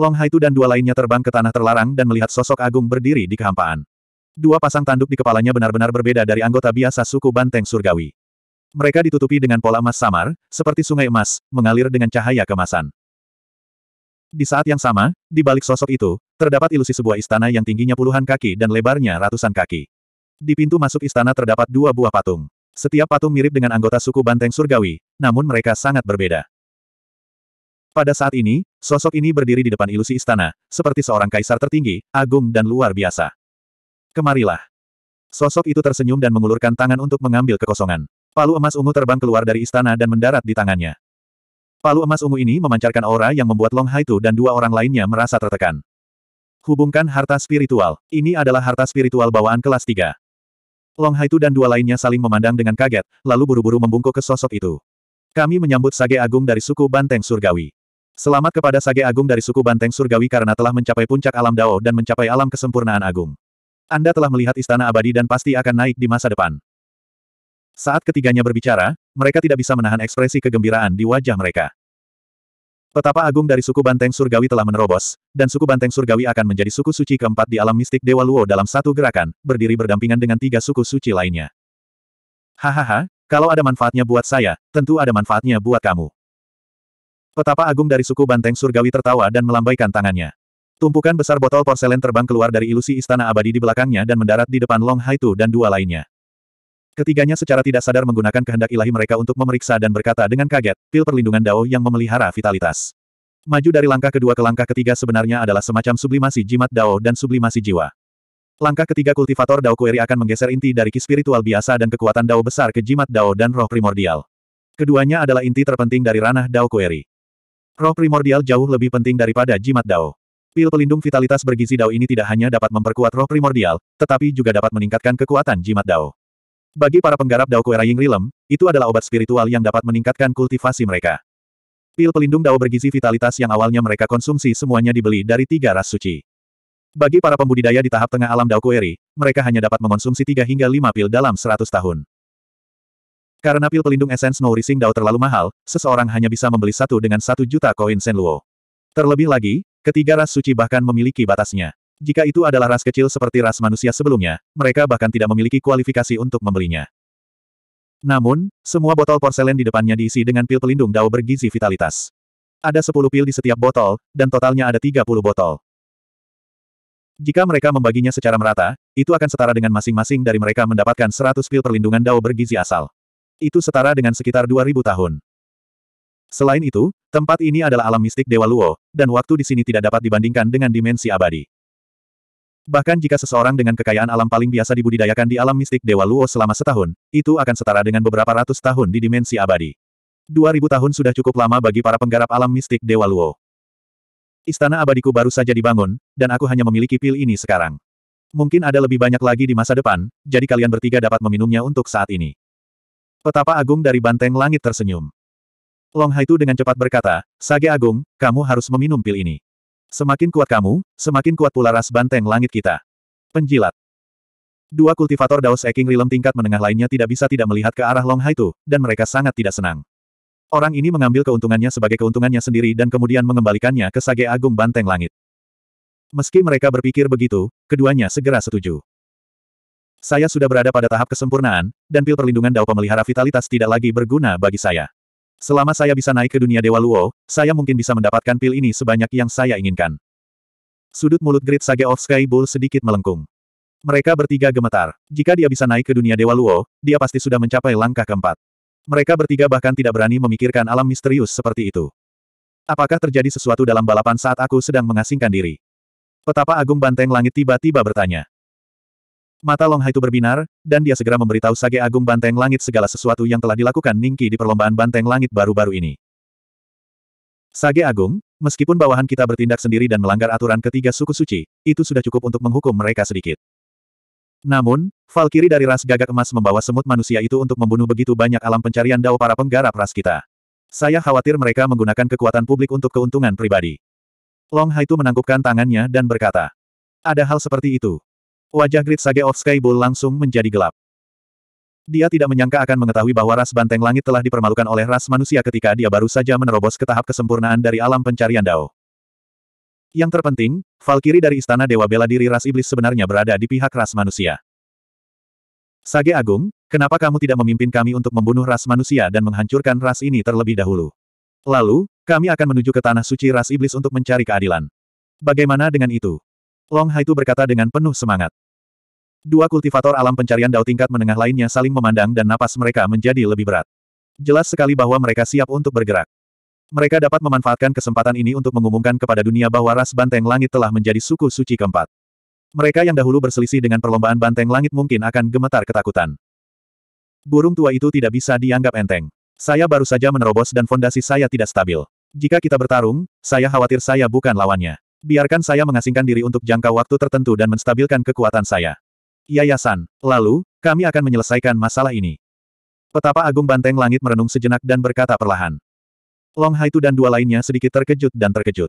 Long Haitu dan dua lainnya terbang ke tanah terlarang dan melihat sosok agung berdiri di kehampaan. Dua pasang tanduk di kepalanya benar-benar berbeda dari anggota biasa suku Banteng Surgawi. Mereka ditutupi dengan pola emas samar, seperti sungai emas, mengalir dengan cahaya kemasan. Di saat yang sama, di balik sosok itu, terdapat ilusi sebuah istana yang tingginya puluhan kaki dan lebarnya ratusan kaki. Di pintu masuk istana terdapat dua buah patung. Setiap patung mirip dengan anggota suku Banteng Surgawi, namun mereka sangat berbeda. Pada saat ini, Sosok ini berdiri di depan ilusi istana, seperti seorang kaisar tertinggi, agung dan luar biasa. Kemarilah. Sosok itu tersenyum dan mengulurkan tangan untuk mengambil kekosongan. Palu emas ungu terbang keluar dari istana dan mendarat di tangannya. Palu emas ungu ini memancarkan aura yang membuat Long Haitu dan dua orang lainnya merasa tertekan. Hubungkan harta spiritual. Ini adalah harta spiritual bawaan kelas 3. Long Haitu dan dua lainnya saling memandang dengan kaget, lalu buru-buru membungkuk ke sosok itu. Kami menyambut Sage Agung dari suku Banteng Surgawi. Selamat kepada Sage Agung dari suku Banteng Surgawi karena telah mencapai puncak alam Dao dan mencapai alam kesempurnaan Agung. Anda telah melihat istana abadi dan pasti akan naik di masa depan. Saat ketiganya berbicara, mereka tidak bisa menahan ekspresi kegembiraan di wajah mereka. Petapa agung dari suku Banteng Surgawi telah menerobos, dan suku Banteng Surgawi akan menjadi suku suci keempat di alam mistik Dewa Luo dalam satu gerakan, berdiri berdampingan dengan tiga suku suci lainnya. Hahaha, kalau ada manfaatnya buat saya, tentu ada manfaatnya buat kamu. Petapa agung dari suku Banteng Surgawi tertawa dan melambaikan tangannya. Tumpukan besar botol porselen terbang keluar dari ilusi istana abadi di belakangnya dan mendarat di depan Long Haitu dan dua lainnya. Ketiganya secara tidak sadar menggunakan kehendak ilahi mereka untuk memeriksa dan berkata dengan kaget, pil perlindungan Dao yang memelihara vitalitas. Maju dari langkah kedua ke langkah ketiga sebenarnya adalah semacam sublimasi jimat Dao dan sublimasi jiwa. Langkah ketiga kultivator Dao Kueri akan menggeser inti dari ki spiritual biasa dan kekuatan Dao besar ke jimat Dao dan roh primordial. Keduanya adalah inti terpenting dari ranah Dao Kueri. Roh primordial jauh lebih penting daripada jimat dao. Pil pelindung vitalitas bergizi dao ini tidak hanya dapat memperkuat roh primordial, tetapi juga dapat meningkatkan kekuatan jimat dao. Bagi para penggarap dao kueraying rilem, itu adalah obat spiritual yang dapat meningkatkan kultivasi mereka. Pil pelindung dao bergizi vitalitas yang awalnya mereka konsumsi semuanya dibeli dari tiga ras suci. Bagi para pembudidaya di tahap tengah alam dao kueri, mereka hanya dapat mengonsumsi 3 hingga 5 pil dalam 100 tahun. Karena pil pelindung esens No Rising Dao terlalu mahal, seseorang hanya bisa membeli satu dengan satu juta koin sen Senluo. Terlebih lagi, ketiga ras suci bahkan memiliki batasnya. Jika itu adalah ras kecil seperti ras manusia sebelumnya, mereka bahkan tidak memiliki kualifikasi untuk membelinya. Namun, semua botol porselen di depannya diisi dengan pil pelindung Dao bergizi vitalitas. Ada 10 pil di setiap botol, dan totalnya ada 30 botol. Jika mereka membaginya secara merata, itu akan setara dengan masing-masing dari mereka mendapatkan 100 pil perlindungan Dao bergizi asal. Itu setara dengan sekitar 2000 tahun. Selain itu, tempat ini adalah alam mistik Dewa Luo, dan waktu di sini tidak dapat dibandingkan dengan dimensi abadi. Bahkan jika seseorang dengan kekayaan alam paling biasa dibudidayakan di alam mistik Dewa Luo selama setahun, itu akan setara dengan beberapa ratus tahun di dimensi abadi. 2000 tahun sudah cukup lama bagi para penggarap alam mistik Dewa Luo. Istana abadiku baru saja dibangun, dan aku hanya memiliki pil ini sekarang. Mungkin ada lebih banyak lagi di masa depan, jadi kalian bertiga dapat meminumnya untuk saat ini. Petapa Agung dari Banteng Langit tersenyum. Long Haitu dengan cepat berkata, Sage Agung, kamu harus meminum pil ini. Semakin kuat kamu, semakin kuat pula ras Banteng Langit kita. Penjilat. Dua kultivator Daos Eking Rilem tingkat menengah lainnya tidak bisa tidak melihat ke arah Long Haitu, dan mereka sangat tidak senang. Orang ini mengambil keuntungannya sebagai keuntungannya sendiri dan kemudian mengembalikannya ke Sage Agung Banteng Langit. Meski mereka berpikir begitu, keduanya segera setuju. Saya sudah berada pada tahap kesempurnaan, dan pil perlindungan Dao pemelihara vitalitas tidak lagi berguna bagi saya. Selama saya bisa naik ke dunia Dewa Luo, saya mungkin bisa mendapatkan pil ini sebanyak yang saya inginkan. Sudut mulut Great Sage of Sky Bull sedikit melengkung. Mereka bertiga gemetar. Jika dia bisa naik ke dunia Dewa Luo, dia pasti sudah mencapai langkah keempat. Mereka bertiga bahkan tidak berani memikirkan alam misterius seperti itu. Apakah terjadi sesuatu dalam balapan saat aku sedang mengasingkan diri? Petapa Agung Banteng Langit tiba-tiba bertanya. Mata Long itu berbinar, dan dia segera memberitahu Sage Agung Banteng Langit segala sesuatu yang telah dilakukan Ningki di perlombaan Banteng Langit baru-baru ini. Sage Agung, meskipun bawahan kita bertindak sendiri dan melanggar aturan ketiga suku suci, itu sudah cukup untuk menghukum mereka sedikit. Namun, Valkyrie dari ras gagak emas membawa semut manusia itu untuk membunuh begitu banyak alam pencarian dao para penggarap ras kita. Saya khawatir mereka menggunakan kekuatan publik untuk keuntungan pribadi. Long itu menangkupkan tangannya dan berkata, ada hal seperti itu. Wajah Great Sage of Sky langsung menjadi gelap. Dia tidak menyangka akan mengetahui bahwa ras banteng langit telah dipermalukan oleh ras manusia ketika dia baru saja menerobos ke tahap kesempurnaan dari alam pencarian Dao. Yang terpenting, Valkyrie dari Istana Dewa Bela Diri ras iblis sebenarnya berada di pihak ras manusia. Sage Agung, kenapa kamu tidak memimpin kami untuk membunuh ras manusia dan menghancurkan ras ini terlebih dahulu? Lalu, kami akan menuju ke tanah suci ras iblis untuk mencari keadilan. Bagaimana dengan itu? Long Haitu berkata dengan penuh semangat. Dua kultivator alam pencarian dao tingkat menengah lainnya saling memandang dan napas mereka menjadi lebih berat. Jelas sekali bahwa mereka siap untuk bergerak. Mereka dapat memanfaatkan kesempatan ini untuk mengumumkan kepada dunia bahwa ras banteng langit telah menjadi suku suci keempat. Mereka yang dahulu berselisih dengan perlombaan banteng langit mungkin akan gemetar ketakutan. Burung tua itu tidak bisa dianggap enteng. Saya baru saja menerobos dan fondasi saya tidak stabil. Jika kita bertarung, saya khawatir saya bukan lawannya. Biarkan saya mengasingkan diri untuk jangka waktu tertentu dan menstabilkan kekuatan saya yayasan. Lalu, kami akan menyelesaikan masalah ini. Petapa Agung Banteng Langit merenung sejenak dan berkata perlahan. Long Haitu dan dua lainnya sedikit terkejut dan terkejut.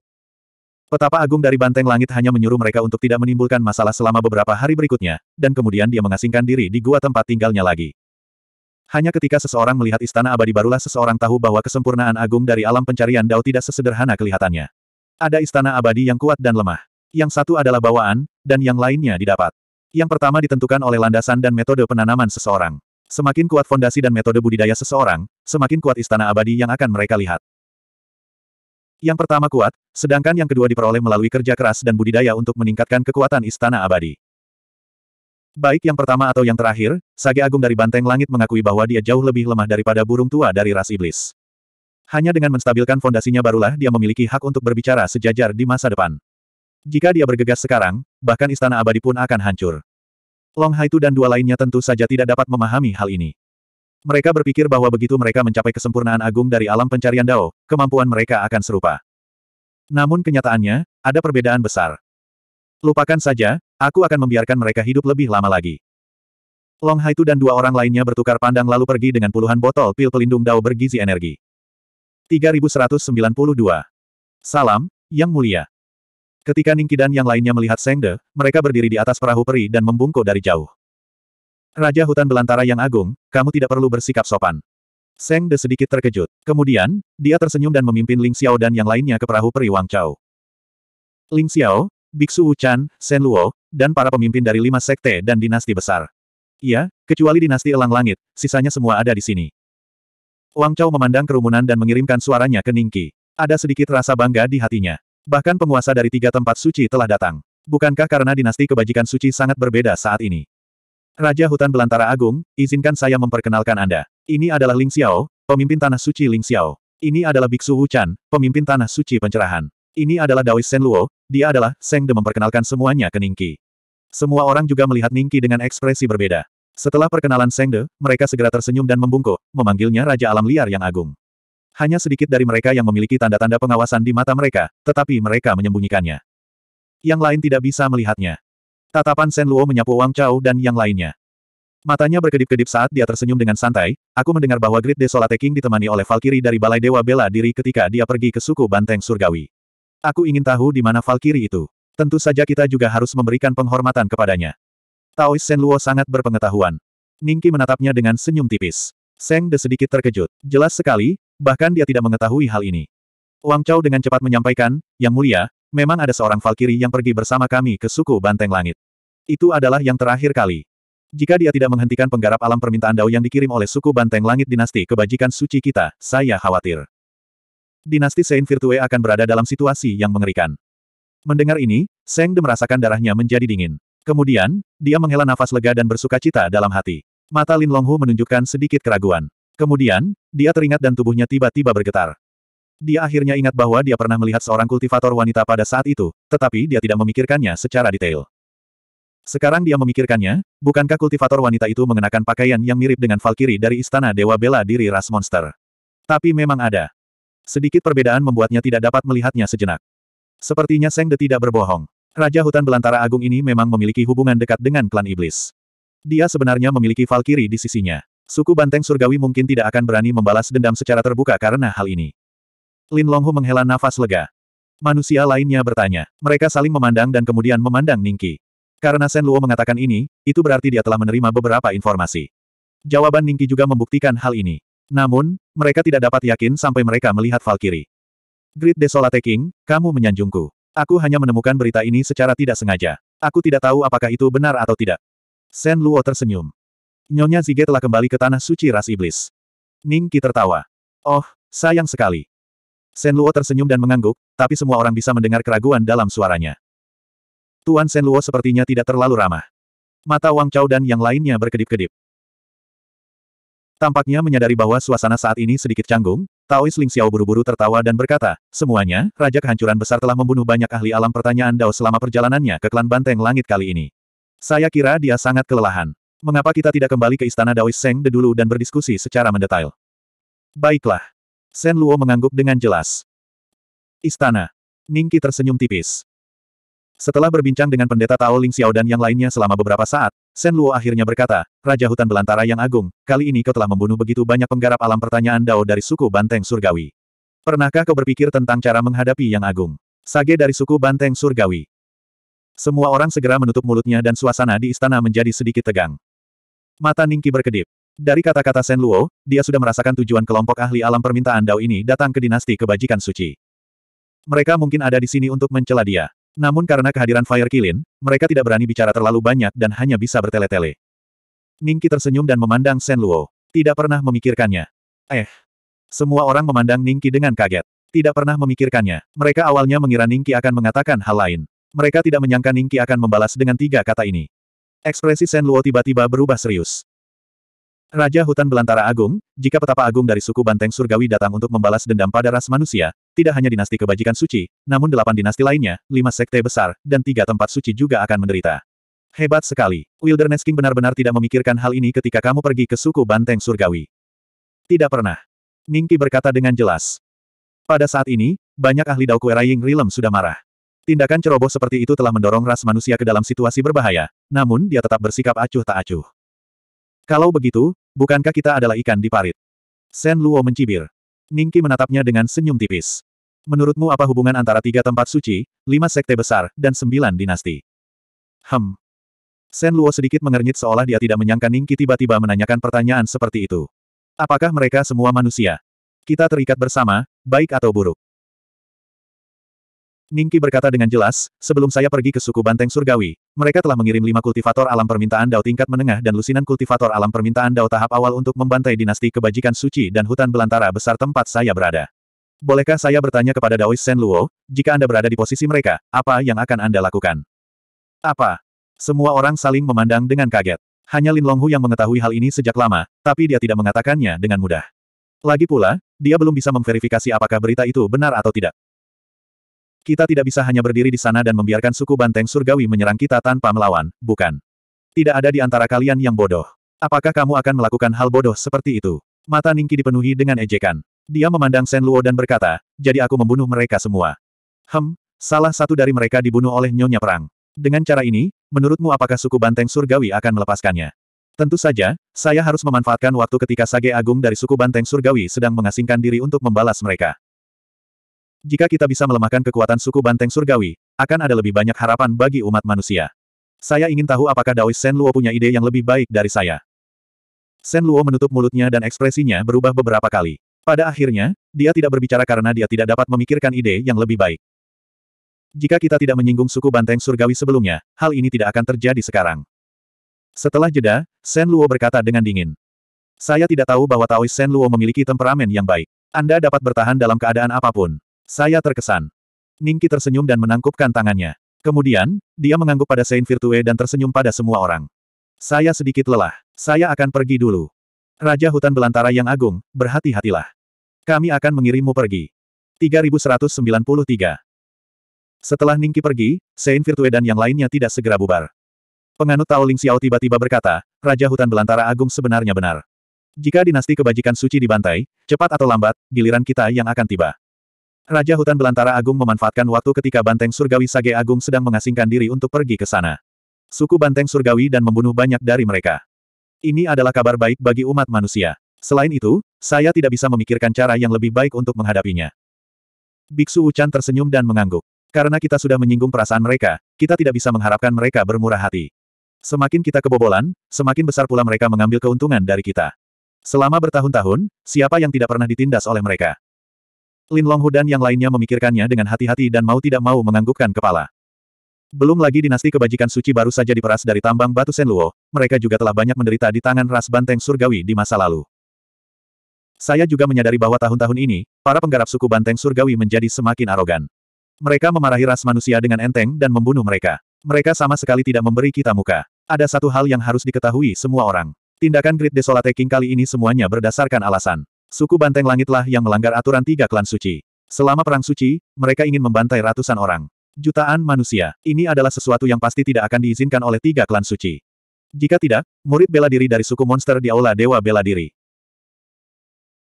Petapa Agung dari Banteng Langit hanya menyuruh mereka untuk tidak menimbulkan masalah selama beberapa hari berikutnya, dan kemudian dia mengasingkan diri di gua tempat tinggalnya lagi. Hanya ketika seseorang melihat istana abadi barulah seseorang tahu bahwa kesempurnaan agung dari alam pencarian Dao tidak sesederhana kelihatannya. Ada istana abadi yang kuat dan lemah. Yang satu adalah bawaan, dan yang lainnya didapat. Yang pertama ditentukan oleh landasan dan metode penanaman seseorang. Semakin kuat fondasi dan metode budidaya seseorang, semakin kuat istana abadi yang akan mereka lihat. Yang pertama kuat, sedangkan yang kedua diperoleh melalui kerja keras dan budidaya untuk meningkatkan kekuatan istana abadi. Baik yang pertama atau yang terakhir, Sage Agung dari Banteng Langit mengakui bahwa dia jauh lebih lemah daripada burung tua dari ras iblis. Hanya dengan menstabilkan fondasinya barulah dia memiliki hak untuk berbicara sejajar di masa depan. Jika dia bergegas sekarang, bahkan istana abadi pun akan hancur. Long Haitu dan dua lainnya tentu saja tidak dapat memahami hal ini. Mereka berpikir bahwa begitu mereka mencapai kesempurnaan agung dari alam pencarian Dao, kemampuan mereka akan serupa. Namun kenyataannya, ada perbedaan besar. Lupakan saja, aku akan membiarkan mereka hidup lebih lama lagi. Long Haitu dan dua orang lainnya bertukar pandang lalu pergi dengan puluhan botol pil pelindung Dao bergizi energi. 3192. Salam, Yang Mulia. Ketika Ningki dan yang lainnya melihat Sengde, mereka berdiri di atas perahu peri dan membungkuk dari jauh. Raja hutan belantara yang agung, kamu tidak perlu bersikap sopan. Sengde sedikit terkejut. Kemudian, dia tersenyum dan memimpin Ling Xiao dan yang lainnya ke perahu peri Wang Chao. Ling Xiao, Biksu Wu Chan, Sen Luo, dan para pemimpin dari lima sekte dan dinasti besar. Iya, kecuali dinasti Elang Langit, sisanya semua ada di sini. Wang Chao memandang kerumunan dan mengirimkan suaranya ke Ningki. Ada sedikit rasa bangga di hatinya. Bahkan penguasa dari tiga tempat suci telah datang. Bukankah karena dinasti kebajikan suci sangat berbeda saat ini? Raja Hutan Belantara Agung, izinkan saya memperkenalkan Anda. Ini adalah Ling Xiao, pemimpin Tanah Suci Ling Xiao. Ini adalah Biksu Wu Chan, pemimpin Tanah Suci Pencerahan. Ini adalah Daois Sen Luo, dia adalah Seng De memperkenalkan semuanya ke Ningki. Semua orang juga melihat Ningki dengan ekspresi berbeda. Setelah perkenalan Seng De, mereka segera tersenyum dan membungkuk, memanggilnya Raja Alam Liar yang Agung. Hanya sedikit dari mereka yang memiliki tanda-tanda pengawasan di mata mereka, tetapi mereka menyembunyikannya. Yang lain tidak bisa melihatnya. Tatapan Sen Luo menyapu Wang Chao dan yang lainnya. Matanya berkedip-kedip saat dia tersenyum dengan santai, aku mendengar bahwa Great Desolate King ditemani oleh Valkyrie dari Balai Dewa Bela Diri ketika dia pergi ke suku Banteng Surgawi. Aku ingin tahu di mana Valkyrie itu. Tentu saja kita juga harus memberikan penghormatan kepadanya. Taois Sen Luo sangat berpengetahuan. Ningki menatapnya dengan senyum tipis. Seng De sedikit terkejut. Jelas sekali, bahkan dia tidak mengetahui hal ini. Wang Chao dengan cepat menyampaikan, Yang Mulia, memang ada seorang Valkyrie yang pergi bersama kami ke suku Banteng Langit. Itu adalah yang terakhir kali. Jika dia tidak menghentikan penggarap alam permintaan Dao yang dikirim oleh suku Banteng Langit Dinasti Kebajikan Suci kita, saya khawatir. Dinasti Saint Virtue akan berada dalam situasi yang mengerikan. Mendengar ini, Seng De merasakan darahnya menjadi dingin. Kemudian, dia menghela nafas lega dan bersuka cita dalam hati. Mata Lin Longhu menunjukkan sedikit keraguan. Kemudian, dia teringat dan tubuhnya tiba-tiba bergetar. Dia akhirnya ingat bahwa dia pernah melihat seorang kultivator wanita pada saat itu, tetapi dia tidak memikirkannya secara detail. Sekarang dia memikirkannya, bukankah kultivator wanita itu mengenakan pakaian yang mirip dengan Valkyrie dari Istana Dewa Bela Diri Ras Monster. Tapi memang ada. Sedikit perbedaan membuatnya tidak dapat melihatnya sejenak. Sepertinya Seng De tidak berbohong. Raja Hutan Belantara Agung ini memang memiliki hubungan dekat dengan klan iblis. Dia sebenarnya memiliki Valkyrie di sisinya. Suku Banteng Surgawi mungkin tidak akan berani membalas dendam secara terbuka karena hal ini. Lin Longhu menghela nafas lega. Manusia lainnya bertanya. Mereka saling memandang dan kemudian memandang Ningki. Karena Sen Luo mengatakan ini, itu berarti dia telah menerima beberapa informasi. Jawaban Ningki juga membuktikan hal ini. Namun, mereka tidak dapat yakin sampai mereka melihat Valkyrie. Grid Desolate King, kamu menyanjungku. Aku hanya menemukan berita ini secara tidak sengaja. Aku tidak tahu apakah itu benar atau tidak. Sen Luo tersenyum. Nyonya Zige telah kembali ke tanah suci ras iblis. Ning Qi tertawa. Oh, sayang sekali. Sen Luo tersenyum dan mengangguk, tapi semua orang bisa mendengar keraguan dalam suaranya. Tuan Sen Luo sepertinya tidak terlalu ramah. Mata Wang Chao dan yang lainnya berkedip-kedip. Tampaknya menyadari bahwa suasana saat ini sedikit canggung, Taois Ling Xiao buru-buru tertawa dan berkata, semuanya, Raja Kehancuran Besar telah membunuh banyak ahli alam pertanyaan Dao selama perjalanannya ke klan Banteng Langit kali ini. Saya kira dia sangat kelelahan. Mengapa kita tidak kembali ke istana Daois Seng de dulu dan berdiskusi secara mendetail? Baiklah. Sen Luo mengangguk dengan jelas. Istana. Ningki tersenyum tipis. Setelah berbincang dengan pendeta Tao Ling Xiao dan yang lainnya selama beberapa saat, Sen Luo akhirnya berkata, Raja Hutan Belantara yang agung, kali ini kau telah membunuh begitu banyak penggarap alam pertanyaan Dao dari suku Banteng Surgawi. Pernahkah kau berpikir tentang cara menghadapi yang agung? Sage dari suku Banteng Surgawi. Semua orang segera menutup mulutnya dan suasana di istana menjadi sedikit tegang. Mata Ningki berkedip. Dari kata-kata Sen Luo, dia sudah merasakan tujuan kelompok ahli alam permintaan Dao ini datang ke dinasti kebajikan suci. Mereka mungkin ada di sini untuk mencela dia. Namun karena kehadiran Fire Kilin, mereka tidak berani bicara terlalu banyak dan hanya bisa bertele-tele. Ningki tersenyum dan memandang Sen Luo. Tidak pernah memikirkannya. Eh. Semua orang memandang Ningki dengan kaget. Tidak pernah memikirkannya. Mereka awalnya mengira Ningki akan mengatakan hal lain. Mereka tidak menyangka Ningki akan membalas dengan tiga kata ini. Ekspresi Sen Luo tiba-tiba berubah serius. Raja Hutan Belantara Agung, jika petapa agung dari suku Banteng Surgawi datang untuk membalas dendam pada ras manusia, tidak hanya dinasti kebajikan suci, namun delapan dinasti lainnya, lima sekte besar, dan tiga tempat suci juga akan menderita. Hebat sekali, Wilderness King benar-benar tidak memikirkan hal ini ketika kamu pergi ke suku Banteng Surgawi. Tidak pernah. Ningki berkata dengan jelas. Pada saat ini, banyak ahli Dao Ying Rilem sudah marah. Tindakan ceroboh seperti itu telah mendorong ras manusia ke dalam situasi berbahaya, namun dia tetap bersikap acuh tak acuh. Kalau begitu, bukankah kita adalah ikan di parit? Sen Luo mencibir. Ningki menatapnya dengan senyum tipis. Menurutmu apa hubungan antara tiga tempat suci, lima sekte besar, dan sembilan dinasti? Hem. Sen Luo sedikit mengernyit seolah dia tidak menyangka Ningki tiba-tiba menanyakan pertanyaan seperti itu. Apakah mereka semua manusia? Kita terikat bersama, baik atau buruk. Ningki berkata dengan jelas, sebelum saya pergi ke suku Banteng Surgawi, mereka telah mengirim lima kultivator alam permintaan Dao tingkat menengah dan lusinan kultivator alam permintaan Dao tahap awal untuk membantai dinasti kebajikan suci dan hutan belantara besar tempat saya berada. Bolehkah saya bertanya kepada Daois Sen Luo, jika Anda berada di posisi mereka, apa yang akan Anda lakukan? Apa? Semua orang saling memandang dengan kaget. Hanya Lin Longhu yang mengetahui hal ini sejak lama, tapi dia tidak mengatakannya dengan mudah. Lagi pula, dia belum bisa memverifikasi apakah berita itu benar atau tidak. Kita tidak bisa hanya berdiri di sana dan membiarkan suku banteng surgawi menyerang kita tanpa melawan, bukan? Tidak ada di antara kalian yang bodoh. Apakah kamu akan melakukan hal bodoh seperti itu? Mata Ningki dipenuhi dengan ejekan. Dia memandang Shen Luo dan berkata, jadi aku membunuh mereka semua. Hem, salah satu dari mereka dibunuh oleh Nyonya Perang. Dengan cara ini, menurutmu apakah suku banteng surgawi akan melepaskannya? Tentu saja, saya harus memanfaatkan waktu ketika Sage Agung dari suku banteng surgawi sedang mengasingkan diri untuk membalas mereka. Jika kita bisa melemahkan kekuatan suku banteng surgawi, akan ada lebih banyak harapan bagi umat manusia. Saya ingin tahu apakah Daoist Sen Luo punya ide yang lebih baik dari saya. Sen Luo menutup mulutnya dan ekspresinya berubah beberapa kali. Pada akhirnya, dia tidak berbicara karena dia tidak dapat memikirkan ide yang lebih baik. Jika kita tidak menyinggung suku banteng surgawi sebelumnya, hal ini tidak akan terjadi sekarang. Setelah jeda, Sen Luo berkata dengan dingin. Saya tidak tahu bahwa Taoist Sen Luo memiliki temperamen yang baik. Anda dapat bertahan dalam keadaan apapun. Saya terkesan. Ningki tersenyum dan menangkupkan tangannya. Kemudian, dia mengangguk pada Saint Virtue dan tersenyum pada semua orang. Saya sedikit lelah. Saya akan pergi dulu. Raja Hutan Belantara yang agung, berhati-hatilah. Kami akan mengirimmu pergi. 3193 Setelah Ningki pergi, Saint Virtue dan yang lainnya tidak segera bubar. Penganut Tao Ling Xiao tiba-tiba berkata, Raja Hutan Belantara Agung sebenarnya benar. Jika dinasti kebajikan suci dibantai, cepat atau lambat, giliran kita yang akan tiba. Raja Hutan Belantara Agung memanfaatkan waktu ketika Banteng Surgawi Sage Agung sedang mengasingkan diri untuk pergi ke sana. Suku Banteng Surgawi dan membunuh banyak dari mereka. Ini adalah kabar baik bagi umat manusia. Selain itu, saya tidak bisa memikirkan cara yang lebih baik untuk menghadapinya. Biksu Ucan tersenyum dan mengangguk. Karena kita sudah menyinggung perasaan mereka, kita tidak bisa mengharapkan mereka bermurah hati. Semakin kita kebobolan, semakin besar pula mereka mengambil keuntungan dari kita. Selama bertahun-tahun, siapa yang tidak pernah ditindas oleh mereka? Lin Longhu dan yang lainnya memikirkannya dengan hati-hati dan mau tidak mau menganggukkan kepala. Belum lagi dinasti kebajikan suci baru saja diperas dari tambang batu Senluo, mereka juga telah banyak menderita di tangan ras banteng surgawi di masa lalu. Saya juga menyadari bahwa tahun-tahun ini, para penggarap suku banteng surgawi menjadi semakin arogan. Mereka memarahi ras manusia dengan enteng dan membunuh mereka. Mereka sama sekali tidak memberi kita muka. Ada satu hal yang harus diketahui semua orang. Tindakan Great Desolate King kali ini semuanya berdasarkan alasan. Suku Banteng Langitlah yang melanggar aturan tiga klan suci. Selama Perang Suci, mereka ingin membantai ratusan orang. Jutaan manusia, ini adalah sesuatu yang pasti tidak akan diizinkan oleh tiga klan suci. Jika tidak, murid bela diri dari suku monster di Aula Dewa Bela Diri.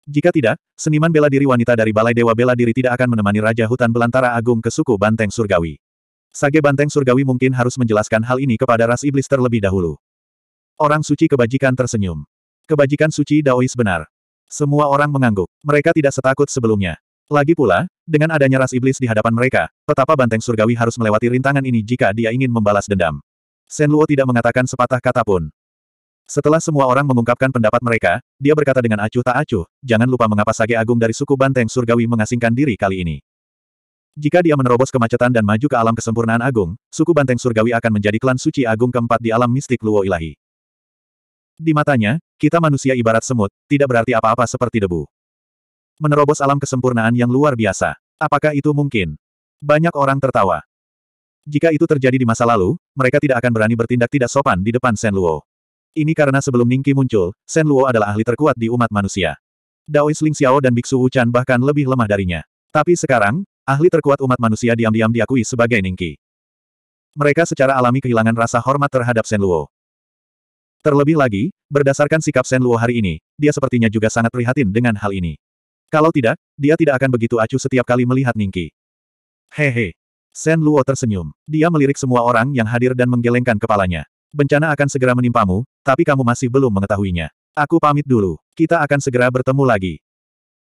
Jika tidak, seniman bela diri wanita dari Balai Dewa Bela Diri tidak akan menemani Raja Hutan Belantara Agung ke suku Banteng Surgawi. Sage Banteng Surgawi mungkin harus menjelaskan hal ini kepada ras iblis terlebih dahulu. Orang suci kebajikan tersenyum. Kebajikan suci Daois benar. Semua orang mengangguk. Mereka tidak setakut sebelumnya. Lagi pula, dengan adanya ras iblis di hadapan mereka, petapa banteng surgawi harus melewati rintangan ini jika dia ingin membalas dendam. Luo tidak mengatakan sepatah kata pun. Setelah semua orang mengungkapkan pendapat mereka, dia berkata dengan acuh tak acuh, jangan lupa mengapa Sage Agung dari suku Banteng Surgawi mengasingkan diri kali ini. Jika dia menerobos kemacetan dan maju ke alam kesempurnaan agung, suku Banteng Surgawi akan menjadi klan suci agung keempat di alam mistik Luo Ilahi. Di matanya, kita manusia ibarat semut, tidak berarti apa-apa seperti debu. Menerobos alam kesempurnaan yang luar biasa. Apakah itu mungkin? Banyak orang tertawa. Jika itu terjadi di masa lalu, mereka tidak akan berani bertindak tidak sopan di depan Sen Luo. Ini karena sebelum Ningqi muncul, Sen Luo adalah ahli terkuat di umat manusia. Daois Ling Xiao dan Biksu Wu Chan bahkan lebih lemah darinya. Tapi sekarang, ahli terkuat umat manusia diam-diam diakui sebagai Ningqi. Mereka secara alami kehilangan rasa hormat terhadap Luo. Terlebih lagi, berdasarkan sikap Shen Luo hari ini, dia sepertinya juga sangat prihatin dengan hal ini. Kalau tidak, dia tidak akan begitu acuh setiap kali melihat Ningki. Hehe. Shen Luo tersenyum. Dia melirik semua orang yang hadir dan menggelengkan kepalanya. Bencana akan segera menimpamu, tapi kamu masih belum mengetahuinya. Aku pamit dulu. Kita akan segera bertemu lagi.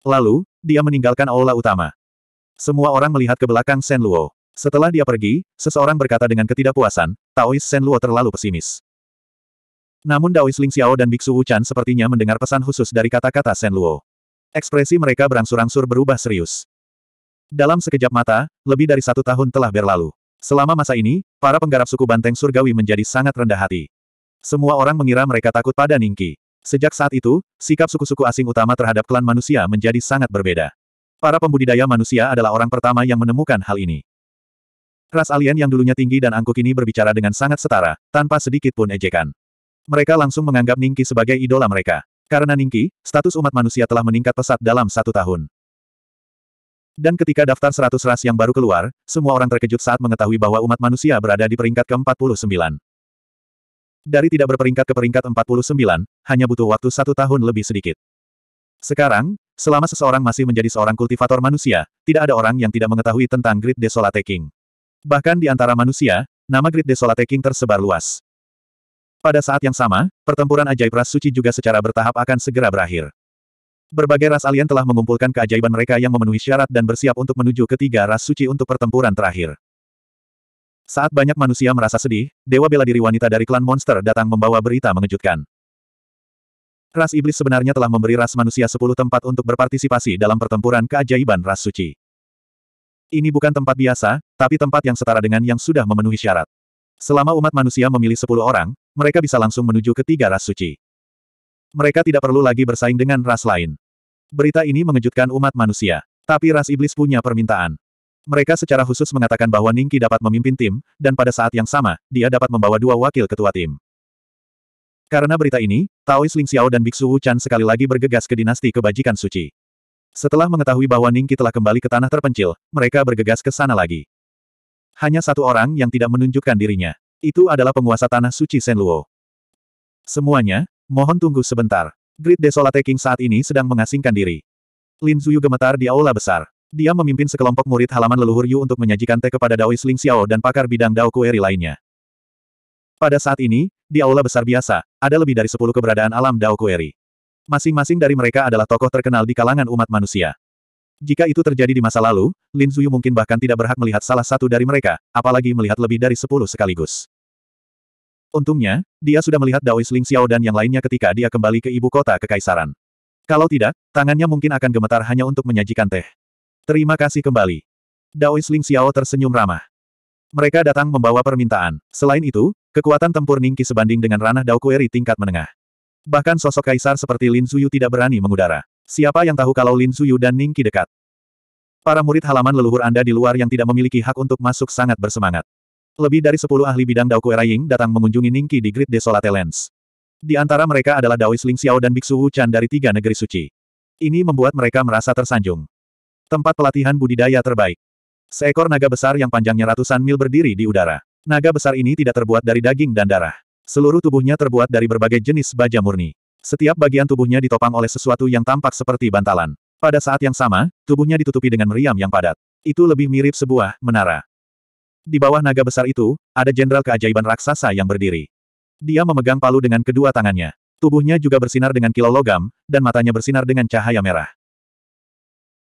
Lalu, dia meninggalkan aula utama. Semua orang melihat ke belakang Shen Luo. Setelah dia pergi, seseorang berkata dengan ketidakpuasan, Taois Shen Luo terlalu pesimis. Namun Daois Ling Xiao dan Biksu Wuchan sepertinya mendengar pesan khusus dari kata-kata Shen Luo. Ekspresi mereka berangsur-angsur berubah serius. Dalam sekejap mata, lebih dari satu tahun telah berlalu. Selama masa ini, para penggarap suku Banteng Surgawi menjadi sangat rendah hati. Semua orang mengira mereka takut pada Ningki. Sejak saat itu, sikap suku-suku asing utama terhadap klan manusia menjadi sangat berbeda. Para pembudidaya manusia adalah orang pertama yang menemukan hal ini. Ras alien yang dulunya tinggi dan angkuh kini berbicara dengan sangat setara, tanpa sedikit pun ejekan mereka langsung menganggap Ningki sebagai idola mereka. Karena Ningki, status umat manusia telah meningkat pesat dalam satu tahun. Dan ketika daftar 100 ras yang baru keluar, semua orang terkejut saat mengetahui bahwa umat manusia berada di peringkat ke-49. Dari tidak berperingkat ke peringkat 49, hanya butuh waktu satu tahun lebih sedikit. Sekarang, selama seseorang masih menjadi seorang kultivator manusia, tidak ada orang yang tidak mengetahui tentang Grid Desolate King. Bahkan di antara manusia, nama Grid Desolate King tersebar luas. Pada saat yang sama, pertempuran ajaib ras suci juga secara bertahap akan segera berakhir. Berbagai ras alien telah mengumpulkan keajaiban mereka yang memenuhi syarat dan bersiap untuk menuju ketiga ras suci untuk pertempuran terakhir. Saat banyak manusia merasa sedih, dewa bela diri wanita dari klan monster datang membawa berita mengejutkan. Ras iblis sebenarnya telah memberi ras manusia sepuluh tempat untuk berpartisipasi dalam pertempuran keajaiban ras suci. Ini bukan tempat biasa, tapi tempat yang setara dengan yang sudah memenuhi syarat. Selama umat manusia memilih sepuluh orang, mereka bisa langsung menuju ke tiga ras suci. Mereka tidak perlu lagi bersaing dengan ras lain. Berita ini mengejutkan umat manusia. Tapi ras iblis punya permintaan. Mereka secara khusus mengatakan bahwa Ningki dapat memimpin tim, dan pada saat yang sama, dia dapat membawa dua wakil ketua tim. Karena berita ini, Taois Ling Xiao dan Biksu Wu Chan sekali lagi bergegas ke dinasti kebajikan suci. Setelah mengetahui bahwa Ningki telah kembali ke tanah terpencil, mereka bergegas ke sana lagi. Hanya satu orang yang tidak menunjukkan dirinya. Itu adalah penguasa tanah suci Senluo. Semuanya, mohon tunggu sebentar. Grid Desolate King saat ini sedang mengasingkan diri. Lin Zuyu gemetar di aula besar. Dia memimpin sekelompok murid halaman leluhur Yu untuk menyajikan teh kepada Daois Ling Xiao dan pakar bidang Dao Kueri lainnya. Pada saat ini, di aula besar biasa, ada lebih dari sepuluh keberadaan alam Dao Kueri. Masing-masing dari mereka adalah tokoh terkenal di kalangan umat manusia. Jika itu terjadi di masa lalu, Lin Zuyu mungkin bahkan tidak berhak melihat salah satu dari mereka, apalagi melihat lebih dari sepuluh sekaligus. Untungnya, dia sudah melihat Daois Ling Xiao dan yang lainnya ketika dia kembali ke ibu kota kekaisaran. Kalau tidak, tangannya mungkin akan gemetar hanya untuk menyajikan teh. Terima kasih kembali. Daois Ling Xiao tersenyum ramah. Mereka datang membawa permintaan. Selain itu, kekuatan tempur Ningki sebanding dengan ranah Daokueri tingkat menengah. Bahkan sosok kaisar seperti Lin Zuyu tidak berani mengudara. Siapa yang tahu kalau Lin Suyu dan Ningki dekat? Para murid halaman leluhur Anda di luar yang tidak memiliki hak untuk masuk sangat bersemangat. Lebih dari sepuluh ahli bidang Dao Kueraying Ying datang mengunjungi Ningki di Great Desolate Lands. Di antara mereka adalah Daois Ling Xiao dan Biksu Wu Chan dari tiga negeri suci. Ini membuat mereka merasa tersanjung. Tempat pelatihan budidaya terbaik. Seekor naga besar yang panjangnya ratusan mil berdiri di udara. Naga besar ini tidak terbuat dari daging dan darah. Seluruh tubuhnya terbuat dari berbagai jenis baja murni. Setiap bagian tubuhnya ditopang oleh sesuatu yang tampak seperti bantalan. Pada saat yang sama, tubuhnya ditutupi dengan meriam yang padat. Itu lebih mirip sebuah menara. Di bawah naga besar itu, ada jenderal keajaiban raksasa yang berdiri. Dia memegang palu dengan kedua tangannya. Tubuhnya juga bersinar dengan kilau logam, dan matanya bersinar dengan cahaya merah.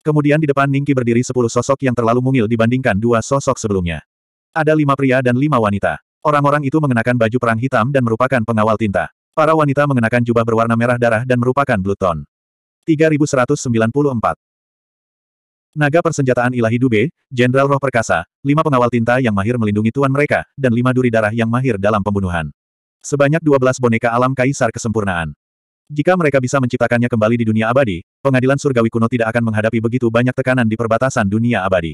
Kemudian di depan Ningki berdiri sepuluh sosok yang terlalu mungil dibandingkan dua sosok sebelumnya. Ada lima pria dan lima wanita. Orang-orang itu mengenakan baju perang hitam dan merupakan pengawal tinta. Para wanita mengenakan jubah berwarna merah darah dan merupakan Bluton. 3194. Naga persenjataan ilahi Dube, Jenderal Roh Perkasa, lima pengawal tinta yang mahir melindungi tuan mereka, dan lima duri darah yang mahir dalam pembunuhan. Sebanyak 12 boneka alam kaisar kesempurnaan. Jika mereka bisa menciptakannya kembali di dunia abadi, pengadilan surgawi kuno tidak akan menghadapi begitu banyak tekanan di perbatasan dunia abadi.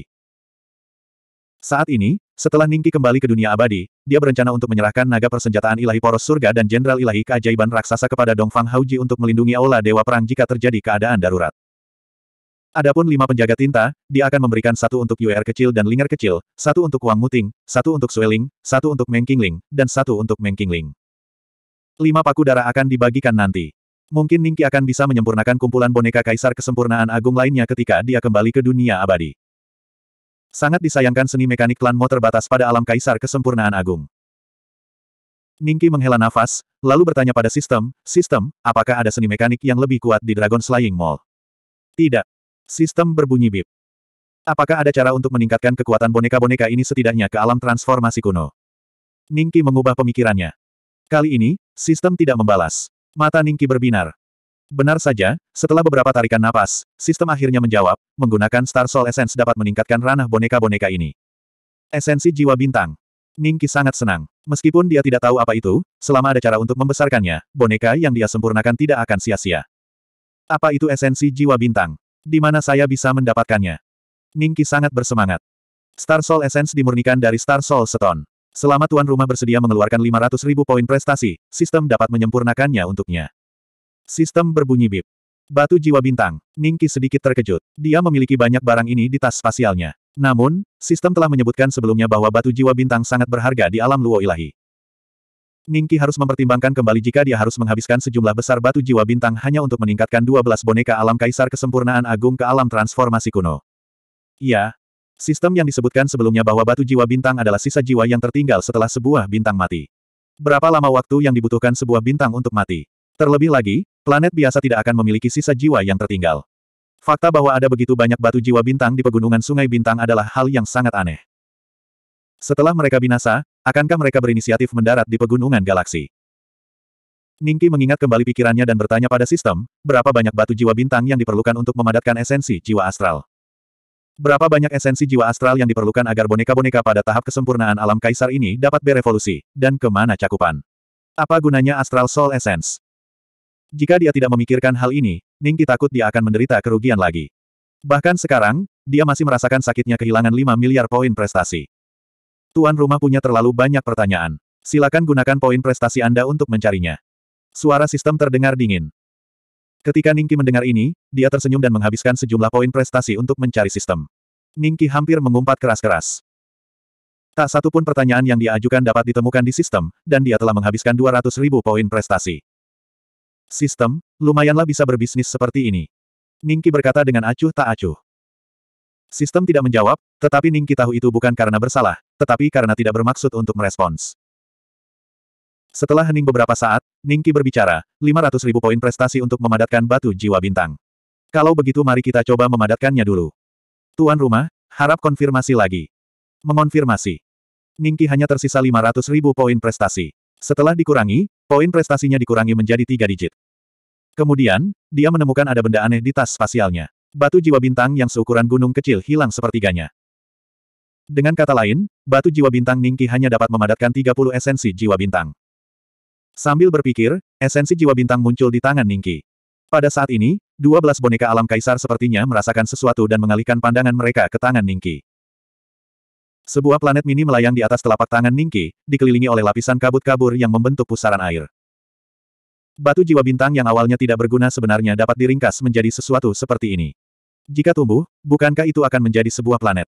Saat ini, setelah Ningki kembali ke dunia abadi, dia berencana untuk menyerahkan naga persenjataan ilahi poros surga dan jenderal ilahi keajaiban raksasa kepada Dongfang Hauji untuk melindungi aula Dewa Perang jika terjadi keadaan darurat. Adapun lima penjaga tinta, dia akan memberikan satu untuk UR kecil dan Linger kecil, satu untuk Wang Muting, satu untuk Sueling, satu untuk Meng Qingling, dan satu untuk Meng Qingling. Lima paku darah akan dibagikan nanti. Mungkin Ningki akan bisa menyempurnakan kumpulan boneka kaisar kesempurnaan agung lainnya ketika dia kembali ke dunia abadi. Sangat disayangkan seni mekanik Klan klanmu terbatas pada alam kaisar kesempurnaan agung. Ningki menghela nafas, lalu bertanya pada sistem, Sistem, apakah ada seni mekanik yang lebih kuat di Dragon Slaying Mall? Tidak. Sistem berbunyi bip. Apakah ada cara untuk meningkatkan kekuatan boneka-boneka ini setidaknya ke alam transformasi kuno? Ningki mengubah pemikirannya. Kali ini, sistem tidak membalas. Mata Ningki berbinar. Benar saja, setelah beberapa tarikan napas, sistem akhirnya menjawab, menggunakan Star Soul Essence dapat meningkatkan ranah boneka-boneka ini. Esensi jiwa bintang. Ningki sangat senang. Meskipun dia tidak tahu apa itu, selama ada cara untuk membesarkannya, boneka yang dia sempurnakan tidak akan sia-sia. Apa itu esensi jiwa bintang? Di mana saya bisa mendapatkannya? Ningki sangat bersemangat. Star Soul Essence dimurnikan dari Star Soul Stone. Selama tuan rumah bersedia mengeluarkan 500 ribu poin prestasi, sistem dapat menyempurnakannya untuknya. Sistem berbunyi bip. Batu jiwa bintang. Ningki sedikit terkejut. Dia memiliki banyak barang ini di tas spasialnya. Namun, sistem telah menyebutkan sebelumnya bahwa batu jiwa bintang sangat berharga di alam luo ilahi. Ningki harus mempertimbangkan kembali jika dia harus menghabiskan sejumlah besar batu jiwa bintang hanya untuk meningkatkan 12 boneka alam kaisar kesempurnaan agung ke alam transformasi kuno. Ya, Sistem yang disebutkan sebelumnya bahwa batu jiwa bintang adalah sisa jiwa yang tertinggal setelah sebuah bintang mati. Berapa lama waktu yang dibutuhkan sebuah bintang untuk mati? Terlebih lagi, Planet biasa tidak akan memiliki sisa jiwa yang tertinggal. Fakta bahwa ada begitu banyak batu jiwa bintang di pegunungan Sungai Bintang adalah hal yang sangat aneh. Setelah mereka binasa, akankah mereka berinisiatif mendarat di pegunungan galaksi? Ningki mengingat kembali pikirannya dan bertanya pada sistem, berapa banyak batu jiwa bintang yang diperlukan untuk memadatkan esensi jiwa astral? Berapa banyak esensi jiwa astral yang diperlukan agar boneka-boneka pada tahap kesempurnaan alam kaisar ini dapat berevolusi, dan kemana cakupan? Apa gunanya astral soul essence? Jika dia tidak memikirkan hal ini, Ningki takut dia akan menderita kerugian lagi. Bahkan sekarang, dia masih merasakan sakitnya kehilangan 5 miliar poin prestasi. Tuan rumah punya terlalu banyak pertanyaan. Silakan gunakan poin prestasi Anda untuk mencarinya. Suara sistem terdengar dingin. Ketika Ningki mendengar ini, dia tersenyum dan menghabiskan sejumlah poin prestasi untuk mencari sistem. Ningki hampir mengumpat keras-keras. Tak satu pun pertanyaan yang diajukan dapat ditemukan di sistem, dan dia telah menghabiskan 200 ribu poin prestasi. Sistem, lumayanlah bisa berbisnis seperti ini. Ningki berkata dengan acuh tak acuh. Sistem tidak menjawab, tetapi Ningki tahu itu bukan karena bersalah, tetapi karena tidak bermaksud untuk merespons. Setelah hening beberapa saat, Ningki berbicara, 500 ribu poin prestasi untuk memadatkan batu jiwa bintang. Kalau begitu mari kita coba memadatkannya dulu. Tuan rumah, harap konfirmasi lagi. Mengonfirmasi. Ningki hanya tersisa 500 ribu poin prestasi. Setelah dikurangi, Poin prestasinya dikurangi menjadi tiga digit. Kemudian, dia menemukan ada benda aneh di tas spasialnya. Batu jiwa bintang yang seukuran gunung kecil hilang sepertiganya. Dengan kata lain, batu jiwa bintang Ningki hanya dapat memadatkan 30 esensi jiwa bintang. Sambil berpikir, esensi jiwa bintang muncul di tangan Ningki. Pada saat ini, 12 boneka alam kaisar sepertinya merasakan sesuatu dan mengalihkan pandangan mereka ke tangan Ningki. Sebuah planet mini melayang di atas telapak tangan Ningki, dikelilingi oleh lapisan kabut kabur yang membentuk pusaran air. Batu jiwa bintang yang awalnya tidak berguna sebenarnya dapat diringkas menjadi sesuatu seperti ini. Jika tumbuh, bukankah itu akan menjadi sebuah planet?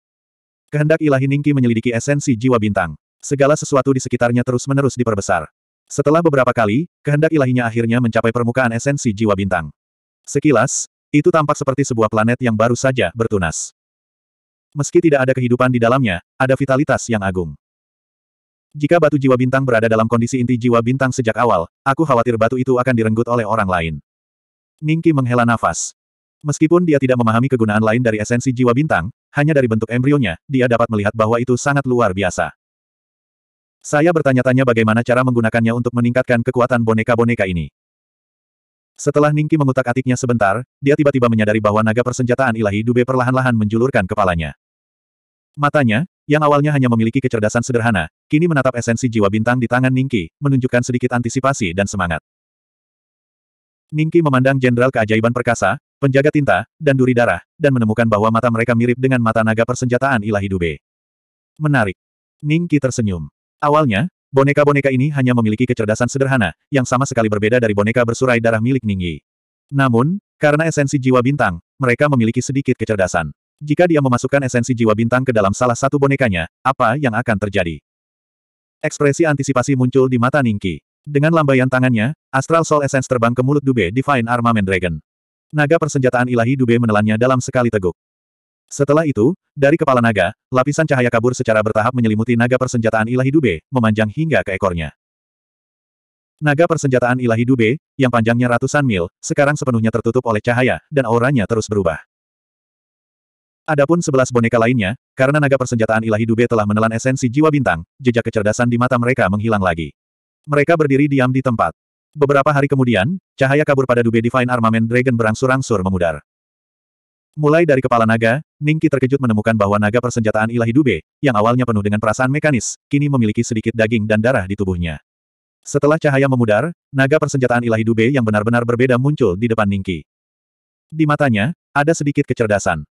Kehendak ilahi Ningki menyelidiki esensi jiwa bintang. Segala sesuatu di sekitarnya terus-menerus diperbesar. Setelah beberapa kali, kehendak ilahinya akhirnya mencapai permukaan esensi jiwa bintang. Sekilas, itu tampak seperti sebuah planet yang baru saja bertunas. Meski tidak ada kehidupan di dalamnya, ada vitalitas yang agung. Jika batu jiwa bintang berada dalam kondisi inti jiwa bintang sejak awal, aku khawatir batu itu akan direnggut oleh orang lain. Ningki menghela nafas. Meskipun dia tidak memahami kegunaan lain dari esensi jiwa bintang, hanya dari bentuk embrionya, dia dapat melihat bahwa itu sangat luar biasa. Saya bertanya-tanya bagaimana cara menggunakannya untuk meningkatkan kekuatan boneka-boneka ini. Setelah Ningki mengutak-atiknya sebentar, dia tiba-tiba menyadari bahwa naga persenjataan ilahi Dube perlahan-lahan menjulurkan kepalanya. Matanya, yang awalnya hanya memiliki kecerdasan sederhana, kini menatap esensi jiwa bintang di tangan Ningki, menunjukkan sedikit antisipasi dan semangat. Ningki memandang Jenderal Keajaiban Perkasa, penjaga tinta, dan duri darah, dan menemukan bahwa mata mereka mirip dengan mata naga persenjataan ilahi Dube. Menarik. Ningki tersenyum. Awalnya, boneka-boneka ini hanya memiliki kecerdasan sederhana, yang sama sekali berbeda dari boneka bersurai darah milik Ningyi. Namun, karena esensi jiwa bintang, mereka memiliki sedikit kecerdasan. Jika dia memasukkan esensi jiwa bintang ke dalam salah satu bonekanya, apa yang akan terjadi? Ekspresi antisipasi muncul di mata Ningki. Dengan lambaian tangannya, Astral Soul Essence terbang ke mulut Dube Divine Armament Dragon. Naga persenjataan ilahi Dube menelannya dalam sekali teguk. Setelah itu, dari kepala naga, lapisan cahaya kabur secara bertahap menyelimuti naga persenjataan ilahi Dube, memanjang hingga ke ekornya. Naga persenjataan ilahi Dube, yang panjangnya ratusan mil, sekarang sepenuhnya tertutup oleh cahaya, dan auranya terus berubah. Adapun sebelas boneka lainnya, karena naga persenjataan ilahi Dube telah menelan esensi jiwa bintang, jejak kecerdasan di mata mereka menghilang lagi. Mereka berdiri diam di tempat. Beberapa hari kemudian, cahaya kabur pada Dube Divine Armament Dragon berangsur-angsur memudar. Mulai dari kepala naga, Ningki terkejut menemukan bahwa naga persenjataan ilahi Dube, yang awalnya penuh dengan perasaan mekanis, kini memiliki sedikit daging dan darah di tubuhnya. Setelah cahaya memudar, naga persenjataan ilahi Dube yang benar-benar berbeda muncul di depan Ningki. Di matanya, ada sedikit kecerdasan.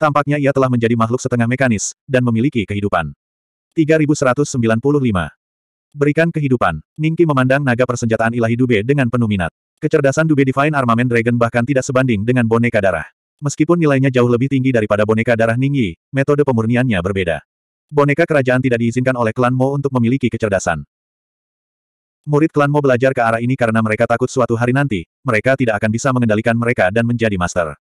Tampaknya ia telah menjadi makhluk setengah mekanis, dan memiliki kehidupan. 3195. Berikan kehidupan. Ningki memandang naga persenjataan ilahi Dube dengan penuh minat. Kecerdasan Dube Divine Armament Dragon bahkan tidak sebanding dengan boneka darah. Meskipun nilainya jauh lebih tinggi daripada boneka darah Ningyi, metode pemurniannya berbeda. Boneka kerajaan tidak diizinkan oleh klan Mo untuk memiliki kecerdasan. Murid klan Mo belajar ke arah ini karena mereka takut suatu hari nanti, mereka tidak akan bisa mengendalikan mereka dan menjadi master.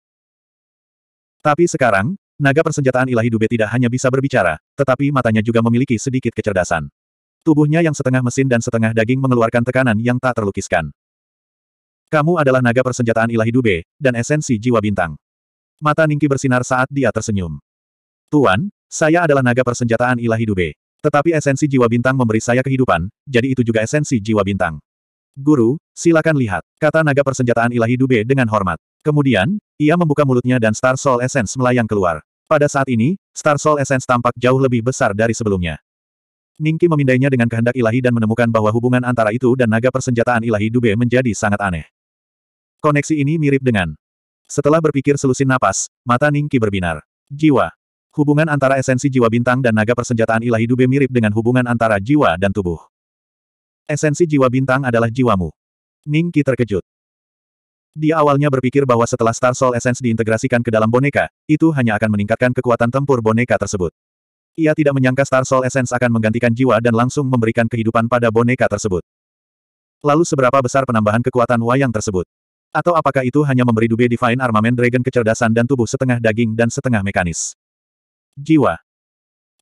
Tapi sekarang, naga persenjataan ilahi Dube tidak hanya bisa berbicara, tetapi matanya juga memiliki sedikit kecerdasan. Tubuhnya yang setengah mesin dan setengah daging mengeluarkan tekanan yang tak terlukiskan. Kamu adalah naga persenjataan ilahi Dube, dan esensi jiwa bintang. Mata Ningki bersinar saat dia tersenyum. Tuan, saya adalah naga persenjataan ilahi Dube. Tetapi esensi jiwa bintang memberi saya kehidupan, jadi itu juga esensi jiwa bintang. Guru, silakan lihat, kata naga persenjataan ilahi Dube dengan hormat. Kemudian, ia membuka mulutnya dan Star Soul Essence melayang keluar. Pada saat ini, Star Soul Essence tampak jauh lebih besar dari sebelumnya. Ningki memindainya dengan kehendak ilahi dan menemukan bahwa hubungan antara itu dan naga persenjataan ilahi Dube menjadi sangat aneh. Koneksi ini mirip dengan. Setelah berpikir selusin napas, mata Ningki berbinar. Jiwa. Hubungan antara esensi jiwa bintang dan naga persenjataan ilahi Dube mirip dengan hubungan antara jiwa dan tubuh. Esensi jiwa bintang adalah jiwamu. Ning Qi terkejut. Dia awalnya berpikir bahwa setelah Star Soul Essence diintegrasikan ke dalam boneka, itu hanya akan meningkatkan kekuatan tempur boneka tersebut. Ia tidak menyangka Star Soul Essence akan menggantikan jiwa dan langsung memberikan kehidupan pada boneka tersebut. Lalu seberapa besar penambahan kekuatan wayang tersebut? Atau apakah itu hanya memberi Dube Divine Armament Dragon kecerdasan dan tubuh setengah daging dan setengah mekanis? Jiwa.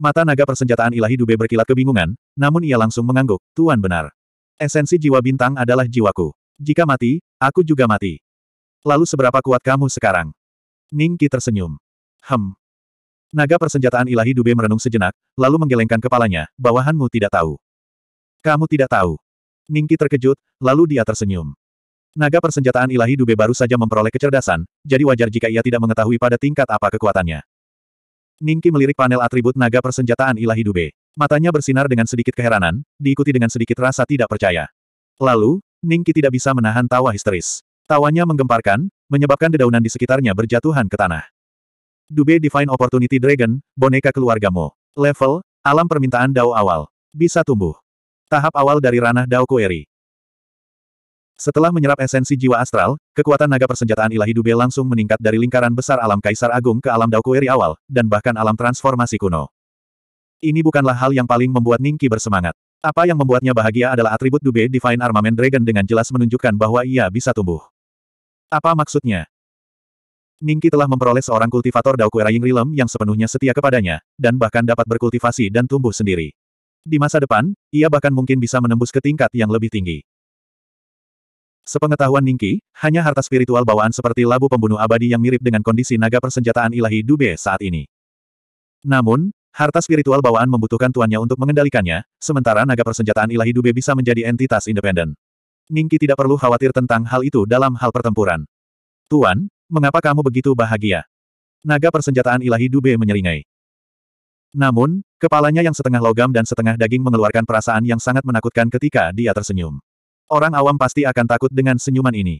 Mata naga persenjataan ilahi Dube berkilat kebingungan, namun ia langsung mengangguk, Tuan benar. Esensi jiwa bintang adalah jiwaku. Jika mati, aku juga mati. Lalu seberapa kuat kamu sekarang? Ningki tersenyum. Hem. Naga persenjataan ilahi Dube merenung sejenak, lalu menggelengkan kepalanya, bawahanmu tidak tahu. Kamu tidak tahu. Ningki terkejut, lalu dia tersenyum. Naga persenjataan ilahi Dube baru saja memperoleh kecerdasan, jadi wajar jika ia tidak mengetahui pada tingkat apa kekuatannya. Ningki melirik panel atribut naga persenjataan ilahi Dube. Matanya bersinar dengan sedikit keheranan, diikuti dengan sedikit rasa tidak percaya. Lalu, Ningki tidak bisa menahan tawa histeris. Tawanya menggemparkan, menyebabkan dedaunan di sekitarnya berjatuhan ke tanah. Dube Divine Opportunity Dragon, boneka keluargamu. Level, alam permintaan Dao awal. Bisa tumbuh. Tahap awal dari ranah Dao Kueri. Setelah menyerap esensi jiwa astral, kekuatan naga persenjataan ilahi Dube langsung meningkat dari lingkaran besar alam Kaisar Agung ke alam Daokueri awal, dan bahkan alam transformasi kuno. Ini bukanlah hal yang paling membuat Ningki bersemangat. Apa yang membuatnya bahagia adalah atribut Dube Divine Armament Dragon dengan jelas menunjukkan bahwa ia bisa tumbuh. Apa maksudnya? Ningki telah memperoleh seorang kultivator Daokuera Rilem yang sepenuhnya setia kepadanya, dan bahkan dapat berkultivasi dan tumbuh sendiri. Di masa depan, ia bahkan mungkin bisa menembus ke tingkat yang lebih tinggi. Sepengetahuan Ningki, hanya harta spiritual bawaan seperti labu pembunuh abadi yang mirip dengan kondisi naga persenjataan ilahi Dube saat ini. Namun, harta spiritual bawaan membutuhkan tuannya untuk mengendalikannya, sementara naga persenjataan ilahi Dube bisa menjadi entitas independen. Ningki tidak perlu khawatir tentang hal itu dalam hal pertempuran. Tuan, mengapa kamu begitu bahagia? Naga persenjataan ilahi Dube menyeringai. Namun, kepalanya yang setengah logam dan setengah daging mengeluarkan perasaan yang sangat menakutkan ketika dia tersenyum. Orang awam pasti akan takut dengan senyuman ini.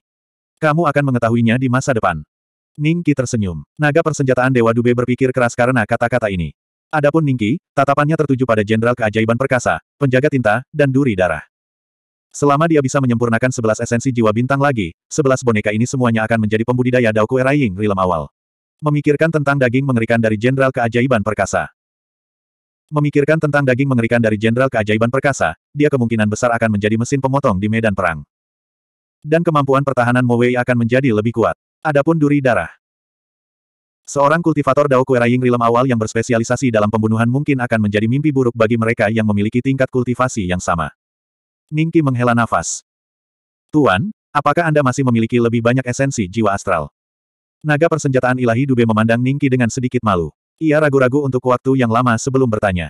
Kamu akan mengetahuinya di masa depan. Ningki tersenyum. Naga persenjataan Dewa Dube berpikir keras karena kata-kata ini. Adapun Ningki, tatapannya tertuju pada Jenderal Keajaiban Perkasa, Penjaga Tinta, dan Duri Darah. Selama dia bisa menyempurnakan sebelas esensi jiwa bintang lagi, sebelas boneka ini semuanya akan menjadi pembudidaya Daoku Eraying Rilem awal. Memikirkan tentang daging mengerikan dari Jenderal Keajaiban Perkasa. Memikirkan tentang daging mengerikan dari Jenderal Keajaiban Perkasa, dia kemungkinan besar akan menjadi mesin pemotong di medan perang. Dan kemampuan pertahanan Mowei akan menjadi lebih kuat. Adapun duri darah. Seorang kultivator Dao Kueraying rilem awal yang berspesialisasi dalam pembunuhan mungkin akan menjadi mimpi buruk bagi mereka yang memiliki tingkat kultivasi yang sama. Ningki menghela nafas. Tuan, apakah Anda masih memiliki lebih banyak esensi jiwa astral? Naga persenjataan ilahi Dube memandang Ningki dengan sedikit malu. Ia ragu-ragu untuk waktu yang lama sebelum bertanya.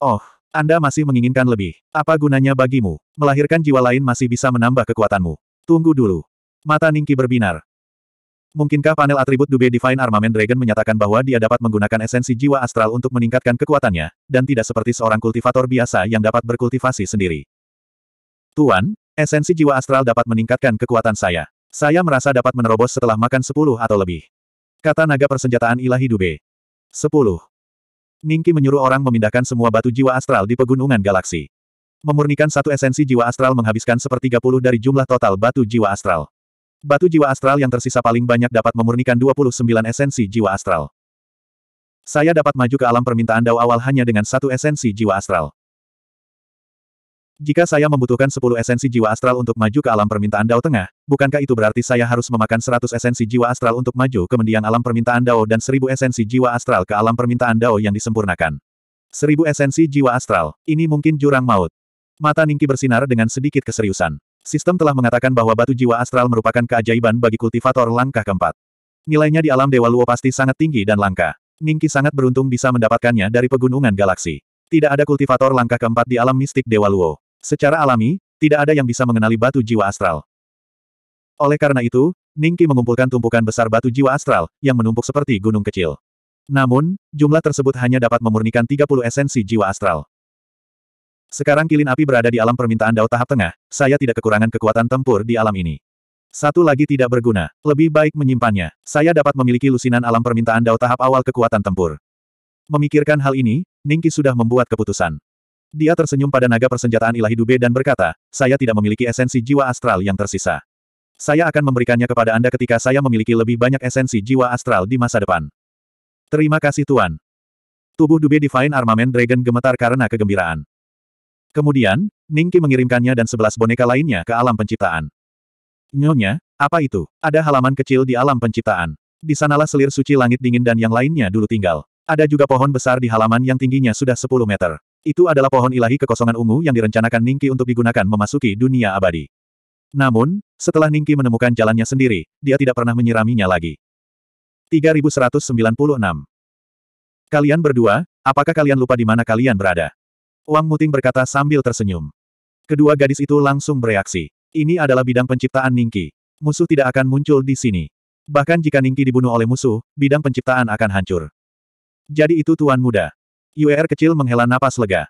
Oh, Anda masih menginginkan lebih. Apa gunanya bagimu? Melahirkan jiwa lain masih bisa menambah kekuatanmu. Tunggu dulu. Mata Ningki berbinar. Mungkinkah panel atribut Dube Divine Armament Dragon menyatakan bahwa dia dapat menggunakan esensi jiwa astral untuk meningkatkan kekuatannya, dan tidak seperti seorang kultivator biasa yang dapat berkultivasi sendiri? Tuan, esensi jiwa astral dapat meningkatkan kekuatan saya. Saya merasa dapat menerobos setelah makan sepuluh atau lebih. Kata naga persenjataan ilahi Dube. Sepuluh. Ningki menyuruh orang memindahkan semua batu jiwa astral di pegunungan galaksi. Memurnikan satu esensi jiwa astral menghabiskan sepertiga puluh dari jumlah total batu jiwa astral. Batu jiwa astral yang tersisa paling banyak dapat memurnikan 29 esensi jiwa astral. Saya dapat maju ke alam permintaan Dao awal hanya dengan satu esensi jiwa astral. Jika saya membutuhkan 10 esensi jiwa astral untuk maju ke alam permintaan Dao Tengah, bukankah itu berarti saya harus memakan 100 esensi jiwa astral untuk maju ke mendiang alam permintaan Dao dan 1000 esensi jiwa astral ke alam permintaan Dao yang disempurnakan? 1000 esensi jiwa astral, ini mungkin jurang maut. Mata Ningki bersinar dengan sedikit keseriusan. Sistem telah mengatakan bahwa batu jiwa astral merupakan keajaiban bagi kultivator langkah keempat. Nilainya di alam Dewa Luo pasti sangat tinggi dan langka. Ningki sangat beruntung bisa mendapatkannya dari pegunungan galaksi. Tidak ada kultivator langkah keempat di alam mistik Dewa Luo. Secara alami, tidak ada yang bisa mengenali batu jiwa astral. Oleh karena itu, Ningki mengumpulkan tumpukan besar batu jiwa astral, yang menumpuk seperti gunung kecil. Namun, jumlah tersebut hanya dapat memurnikan 30 esensi jiwa astral. Sekarang kilin api berada di alam permintaan Dao tahap tengah, saya tidak kekurangan kekuatan tempur di alam ini. Satu lagi tidak berguna, lebih baik menyimpannya. Saya dapat memiliki lusinan alam permintaan Dao tahap awal kekuatan tempur. Memikirkan hal ini, Ningki sudah membuat keputusan. Dia tersenyum pada naga persenjataan ilahi Dube dan berkata, saya tidak memiliki esensi jiwa astral yang tersisa. Saya akan memberikannya kepada Anda ketika saya memiliki lebih banyak esensi jiwa astral di masa depan. Terima kasih Tuan. Tubuh Dube Divine Armament Dragon gemetar karena kegembiraan. Kemudian, Ningki mengirimkannya dan sebelas boneka lainnya ke alam penciptaan. Nyonya, apa itu? Ada halaman kecil di alam penciptaan. Di sanalah selir suci langit dingin dan yang lainnya dulu tinggal. Ada juga pohon besar di halaman yang tingginya sudah 10 meter. Itu adalah pohon ilahi kekosongan ungu yang direncanakan Ningki untuk digunakan memasuki dunia abadi. Namun, setelah Ningki menemukan jalannya sendiri, dia tidak pernah menyiraminya lagi. 3196 Kalian berdua, apakah kalian lupa di mana kalian berada? Wang Muting berkata sambil tersenyum. Kedua gadis itu langsung bereaksi. Ini adalah bidang penciptaan Ningki. Musuh tidak akan muncul di sini. Bahkan jika Ningki dibunuh oleh musuh, bidang penciptaan akan hancur. Jadi itu Tuan Muda. Yuer kecil menghela napas lega.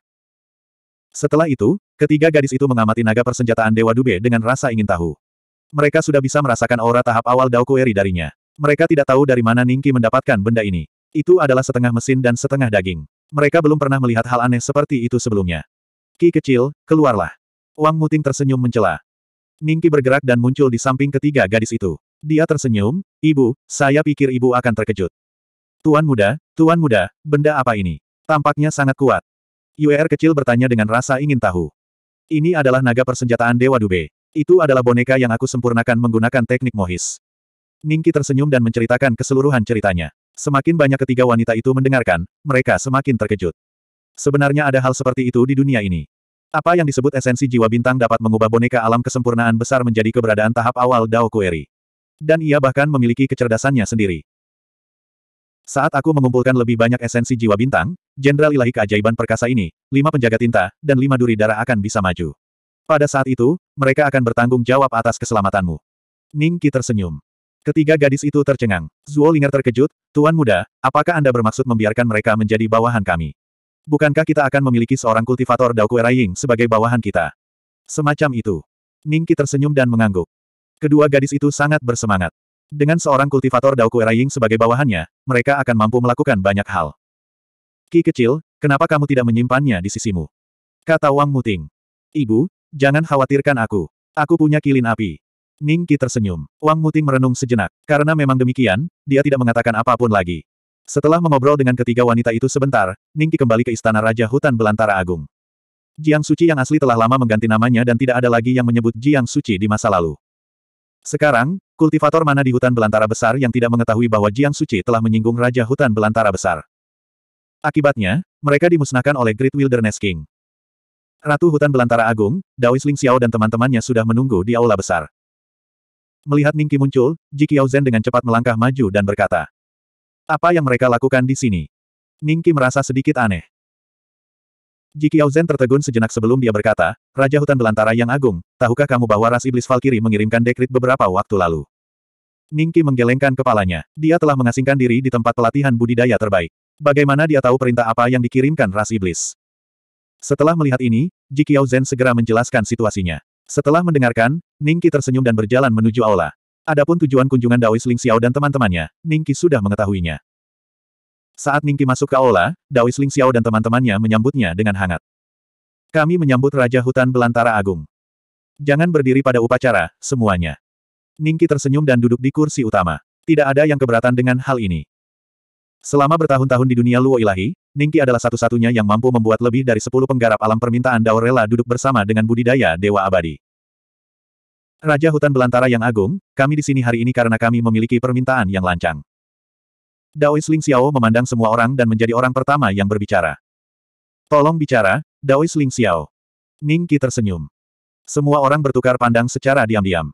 Setelah itu, ketiga gadis itu mengamati naga persenjataan Dewa Dube dengan rasa ingin tahu. Mereka sudah bisa merasakan aura tahap awal Daokueri darinya. Mereka tidak tahu dari mana Ningki mendapatkan benda ini. Itu adalah setengah mesin dan setengah daging. Mereka belum pernah melihat hal aneh seperti itu sebelumnya. Ki kecil, keluarlah. Wang Muting tersenyum mencela. Ningki bergerak dan muncul di samping ketiga gadis itu. Dia tersenyum, Ibu, saya pikir Ibu akan terkejut. Tuan muda, Tuan muda, benda apa ini? Tampaknya sangat kuat. Yuer kecil bertanya dengan rasa ingin tahu. Ini adalah naga persenjataan Dewa Dube. Itu adalah boneka yang aku sempurnakan menggunakan teknik Mohis. Ningki tersenyum dan menceritakan keseluruhan ceritanya. Semakin banyak ketiga wanita itu mendengarkan, mereka semakin terkejut. Sebenarnya ada hal seperti itu di dunia ini. Apa yang disebut esensi jiwa bintang dapat mengubah boneka alam kesempurnaan besar menjadi keberadaan tahap awal Dao Kueri. Dan ia bahkan memiliki kecerdasannya sendiri. Saat aku mengumpulkan lebih banyak esensi jiwa bintang, Jenderal Ilahi Keajaiban Perkasa ini, lima penjaga tinta, dan lima duri darah akan bisa maju. Pada saat itu, mereka akan bertanggung jawab atas keselamatanmu. Ning Qi tersenyum. Ketiga gadis itu tercengang. Zuo Linger terkejut, Tuan Muda, apakah Anda bermaksud membiarkan mereka menjadi bawahan kami? Bukankah kita akan memiliki seorang kultivator Dao Kue Ying sebagai bawahan kita? Semacam itu. Ning Qi tersenyum dan mengangguk. Kedua gadis itu sangat bersemangat. Dengan seorang kultivator Dao Kueraying sebagai bawahannya, mereka akan mampu melakukan banyak hal. Ki kecil, kenapa kamu tidak menyimpannya di sisimu? Kata Wang Muting. Ibu, jangan khawatirkan aku. Aku punya kilin api. Ning Ki tersenyum. Wang Muting merenung sejenak. Karena memang demikian, dia tidak mengatakan apapun lagi. Setelah mengobrol dengan ketiga wanita itu sebentar, Ning Ki kembali ke istana Raja Hutan Belantara Agung. Jiang Suci yang asli telah lama mengganti namanya dan tidak ada lagi yang menyebut Jiang Suci di masa lalu. Sekarang, kultivator mana di hutan belantara besar yang tidak mengetahui bahwa Jiang Suci telah menyinggung Raja Hutan Belantara Besar. Akibatnya, mereka dimusnahkan oleh Great Wilderness King. Ratu Hutan Belantara Agung, Daois Ling Xiao dan teman-temannya sudah menunggu di aula besar. Melihat Ningki muncul, Ji Qiaozhen dengan cepat melangkah maju dan berkata, Apa yang mereka lakukan di sini? Ningki merasa sedikit aneh. Jikiao Zhen tertegun sejenak sebelum dia berkata, Raja Hutan Belantara yang agung, tahukah kamu bahwa ras iblis Valkyrie mengirimkan dekrit beberapa waktu lalu? Ningki menggelengkan kepalanya. Dia telah mengasingkan diri di tempat pelatihan budidaya terbaik. Bagaimana dia tahu perintah apa yang dikirimkan ras iblis? Setelah melihat ini, Jikiao Zhen segera menjelaskan situasinya. Setelah mendengarkan, Ningki tersenyum dan berjalan menuju aula. Adapun tujuan kunjungan Daois Ling Xiao dan teman-temannya, Ningki sudah mengetahuinya. Saat Ningki masuk ke aula, Dawis Ling Xiao dan teman-temannya menyambutnya dengan hangat. Kami menyambut Raja Hutan Belantara Agung. Jangan berdiri pada upacara, semuanya. Ningki tersenyum dan duduk di kursi utama. Tidak ada yang keberatan dengan hal ini. Selama bertahun-tahun di dunia Luo Ilahi, Ningki adalah satu-satunya yang mampu membuat lebih dari sepuluh penggarap alam permintaan Dao duduk bersama dengan budidaya Dewa Abadi. Raja Hutan Belantara yang Agung, kami di sini hari ini karena kami memiliki permintaan yang lancang. Dao Ling Xiao memandang semua orang dan menjadi orang pertama yang berbicara. Tolong bicara, Dao Ling Xiao. Ning Qi tersenyum. Semua orang bertukar pandang secara diam-diam.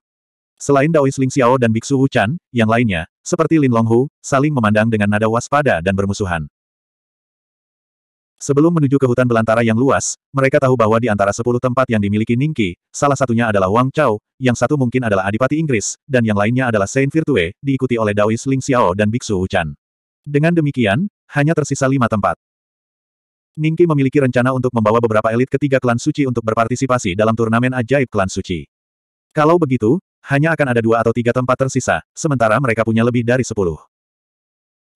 Selain Dao Ling Xiao dan Biksu Wu Chan, yang lainnya, seperti Lin Longhu, saling memandang dengan nada waspada dan bermusuhan. Sebelum menuju ke hutan belantara yang luas, mereka tahu bahwa di antara sepuluh tempat yang dimiliki Ning Qi, salah satunya adalah Wang Chao, yang satu mungkin adalah Adipati Inggris, dan yang lainnya adalah Saint Virtue, diikuti oleh Daois Ling Xiao dan Biksu Wu Chan. Dengan demikian, hanya tersisa lima tempat. Ningki memiliki rencana untuk membawa beberapa elit ketiga klan suci untuk berpartisipasi dalam turnamen ajaib klan suci. Kalau begitu, hanya akan ada dua atau tiga tempat tersisa, sementara mereka punya lebih dari sepuluh.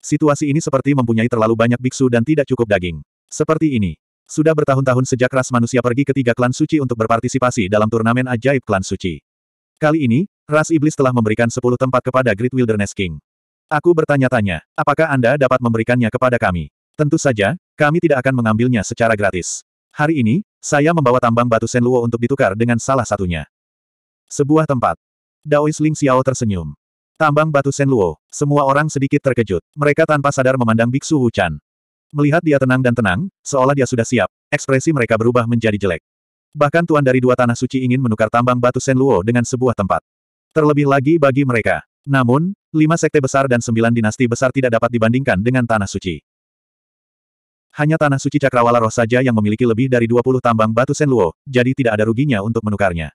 Situasi ini seperti mempunyai terlalu banyak biksu dan tidak cukup daging. Seperti ini. Sudah bertahun-tahun sejak ras manusia pergi ke tiga klan suci untuk berpartisipasi dalam turnamen ajaib klan suci. Kali ini, ras iblis telah memberikan sepuluh tempat kepada Great Wilderness King. Aku bertanya-tanya, apakah Anda dapat memberikannya kepada kami? Tentu saja, kami tidak akan mengambilnya secara gratis. Hari ini, saya membawa tambang batu Senluo untuk ditukar dengan salah satunya. Sebuah tempat. Daois Ling Xiao tersenyum. Tambang batu Senluo, semua orang sedikit terkejut. Mereka tanpa sadar memandang Biksu Wu Chan. Melihat dia tenang dan tenang, seolah dia sudah siap, ekspresi mereka berubah menjadi jelek. Bahkan tuan dari dua tanah suci ingin menukar tambang batu Senluo dengan sebuah tempat. Terlebih lagi bagi mereka, namun, lima sekte besar dan sembilan dinasti besar tidak dapat dibandingkan dengan Tanah Suci. Hanya Tanah Suci Cakrawala Roh saja yang memiliki lebih dari 20 tambang batu Senluo, jadi tidak ada ruginya untuk menukarnya.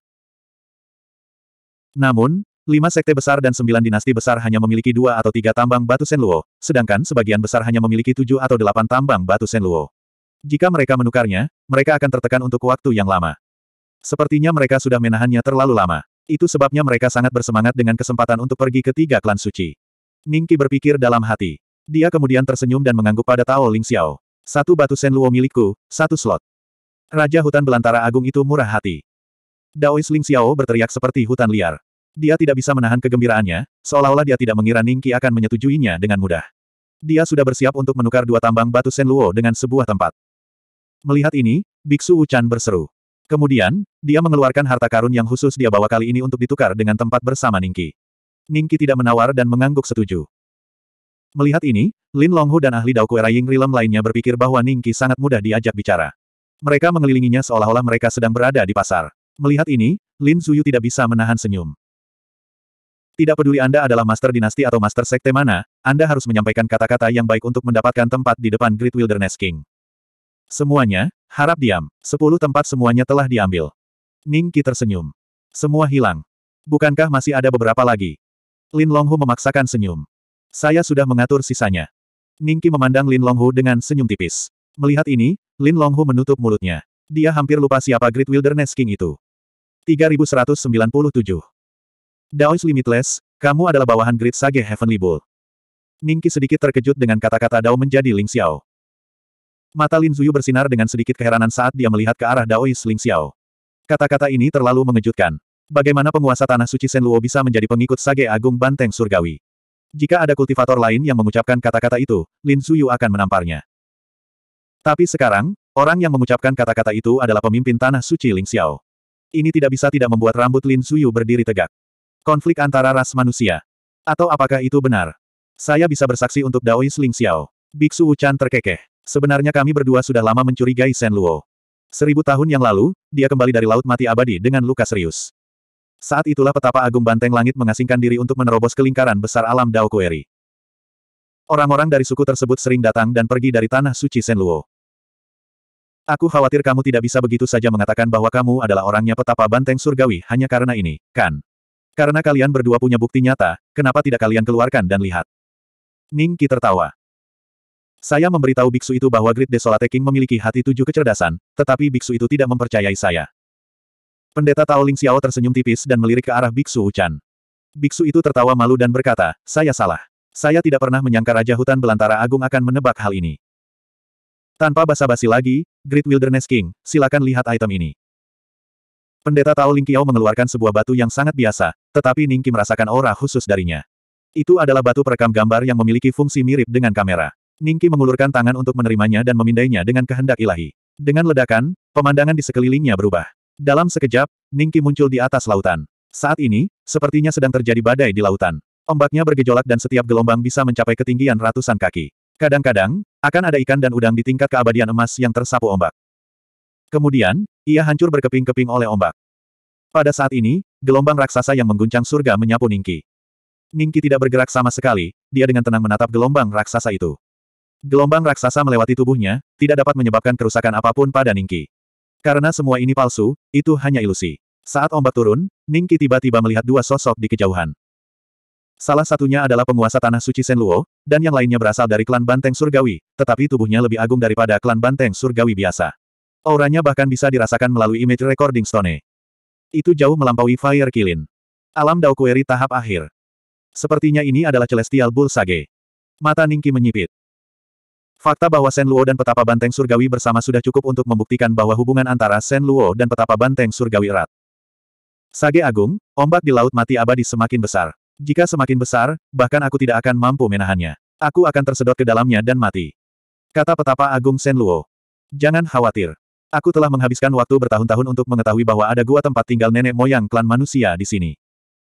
Namun, lima sekte besar dan sembilan dinasti besar hanya memiliki dua atau tiga tambang batu Senluo, sedangkan sebagian besar hanya memiliki tujuh atau delapan tambang batu Senluo. Jika mereka menukarnya, mereka akan tertekan untuk waktu yang lama. Sepertinya mereka sudah menahannya terlalu lama. Itu sebabnya mereka sangat bersemangat dengan kesempatan untuk pergi ke tiga klan suci. Ningki berpikir dalam hati. Dia kemudian tersenyum dan mengangguk pada Tao Ling Xiao. Satu batu Luo milikku, satu slot. Raja hutan belantara agung itu murah hati. Daois Ling Xiao berteriak seperti hutan liar. Dia tidak bisa menahan kegembiraannya, seolah-olah dia tidak mengira Ningki akan menyetujuinya dengan mudah. Dia sudah bersiap untuk menukar dua tambang batu Luo dengan sebuah tempat. Melihat ini, Biksu Ucan berseru. Kemudian, dia mengeluarkan harta karun yang khusus dia bawa kali ini untuk ditukar dengan tempat bersama Ningki. Ningki tidak menawar dan mengangguk setuju. Melihat ini, Lin Longhu dan ahli Dao Kuera Ying Rilem lainnya berpikir bahwa Ningki sangat mudah diajak bicara. Mereka mengelilinginya seolah-olah mereka sedang berada di pasar. Melihat ini, Lin Suyu tidak bisa menahan senyum. Tidak peduli Anda adalah master dinasti atau master sekte mana, Anda harus menyampaikan kata-kata yang baik untuk mendapatkan tempat di depan Great Wilderness King. Semuanya, harap diam. Sepuluh tempat semuanya telah diambil. Ning Qi tersenyum. Semua hilang. Bukankah masih ada beberapa lagi? Lin Longhu memaksakan senyum. Saya sudah mengatur sisanya. Ning Qi memandang Lin Longhu dengan senyum tipis. Melihat ini, Lin Longhu menutup mulutnya. Dia hampir lupa siapa Great Wilderness King itu. 3197. Daois Limitless, kamu adalah bawahan Great Sage Heavenly Bull. Ningki sedikit terkejut dengan kata-kata Dao menjadi Ling Xiao. Mata Lin Zuyu bersinar dengan sedikit keheranan saat dia melihat ke arah Daois Ling Xiao. Kata-kata ini terlalu mengejutkan. Bagaimana penguasa Tanah Suci Senluo bisa menjadi pengikut Sage Agung Banteng Surgawi? Jika ada kultivator lain yang mengucapkan kata-kata itu, Lin Zuyu akan menamparnya. Tapi sekarang, orang yang mengucapkan kata-kata itu adalah pemimpin Tanah Suci Ling Xiao. Ini tidak bisa tidak membuat rambut Lin Zuyu berdiri tegak. Konflik antara ras manusia. Atau apakah itu benar? Saya bisa bersaksi untuk Daois Ling Xiao. Biksu Wuchan terkekeh. Sebenarnya kami berdua sudah lama mencurigai Shen Luo. Seribu tahun yang lalu, dia kembali dari Laut Mati Abadi dengan luka serius. Saat itulah petapa Agung Banteng Langit mengasingkan diri untuk menerobos kelingkaran besar alam Dao Kueri. Orang-orang dari suku tersebut sering datang dan pergi dari tanah suci Shen Luo. Aku khawatir kamu tidak bisa begitu saja mengatakan bahwa kamu adalah orangnya petapa Banteng Surgawi hanya karena ini, kan? Karena kalian berdua punya bukti nyata, kenapa tidak kalian keluarkan dan lihat? Ning Qi tertawa. Saya memberitahu biksu itu bahwa Grid Desolate King memiliki hati tujuh kecerdasan, tetapi biksu itu tidak mempercayai saya. Pendeta Tao Ling Xiao tersenyum tipis dan melirik ke arah biksu Huchan. Biksu itu tertawa malu dan berkata, saya salah. Saya tidak pernah menyangka Raja Hutan Belantara Agung akan menebak hal ini. Tanpa basa-basi lagi, Grid Wilderness King, silakan lihat item ini. Pendeta Tao Ling Kiao mengeluarkan sebuah batu yang sangat biasa, tetapi Ning Qi merasakan aura khusus darinya. Itu adalah batu perekam gambar yang memiliki fungsi mirip dengan kamera. Ningki mengulurkan tangan untuk menerimanya dan memindainya dengan kehendak ilahi. Dengan ledakan, pemandangan di sekelilingnya berubah. Dalam sekejap, Ningki muncul di atas lautan. Saat ini, sepertinya sedang terjadi badai di lautan. Ombaknya bergejolak dan setiap gelombang bisa mencapai ketinggian ratusan kaki. Kadang-kadang, akan ada ikan dan udang di tingkat keabadian emas yang tersapu ombak. Kemudian, ia hancur berkeping-keping oleh ombak. Pada saat ini, gelombang raksasa yang mengguncang surga menyapu Ningki. Ningki tidak bergerak sama sekali, dia dengan tenang menatap gelombang raksasa itu. Gelombang raksasa melewati tubuhnya, tidak dapat menyebabkan kerusakan apapun pada Ningki. Karena semua ini palsu, itu hanya ilusi. Saat ombak turun, Ningki tiba-tiba melihat dua sosok di kejauhan. Salah satunya adalah penguasa tanah suci Senluo, dan yang lainnya berasal dari klan Banteng Surgawi, tetapi tubuhnya lebih agung daripada klan Banteng Surgawi biasa. Auranya bahkan bisa dirasakan melalui image recording stone. Itu jauh melampaui Fire Kilin. Alam Kueri tahap akhir. Sepertinya ini adalah Celestial Bull Sage. Mata Ningki menyipit. Fakta bahwa Shen Luo dan Petapa Banteng Surgawi bersama sudah cukup untuk membuktikan bahwa hubungan antara Shen Luo dan Petapa Banteng Surgawi erat. Sage Agung, ombak di Laut Mati Abadi semakin besar. Jika semakin besar, bahkan aku tidak akan mampu menahannya. Aku akan tersedot ke dalamnya dan mati. Kata Petapa Agung Shen Luo. Jangan khawatir. Aku telah menghabiskan waktu bertahun-tahun untuk mengetahui bahwa ada gua tempat tinggal nenek moyang klan manusia di sini.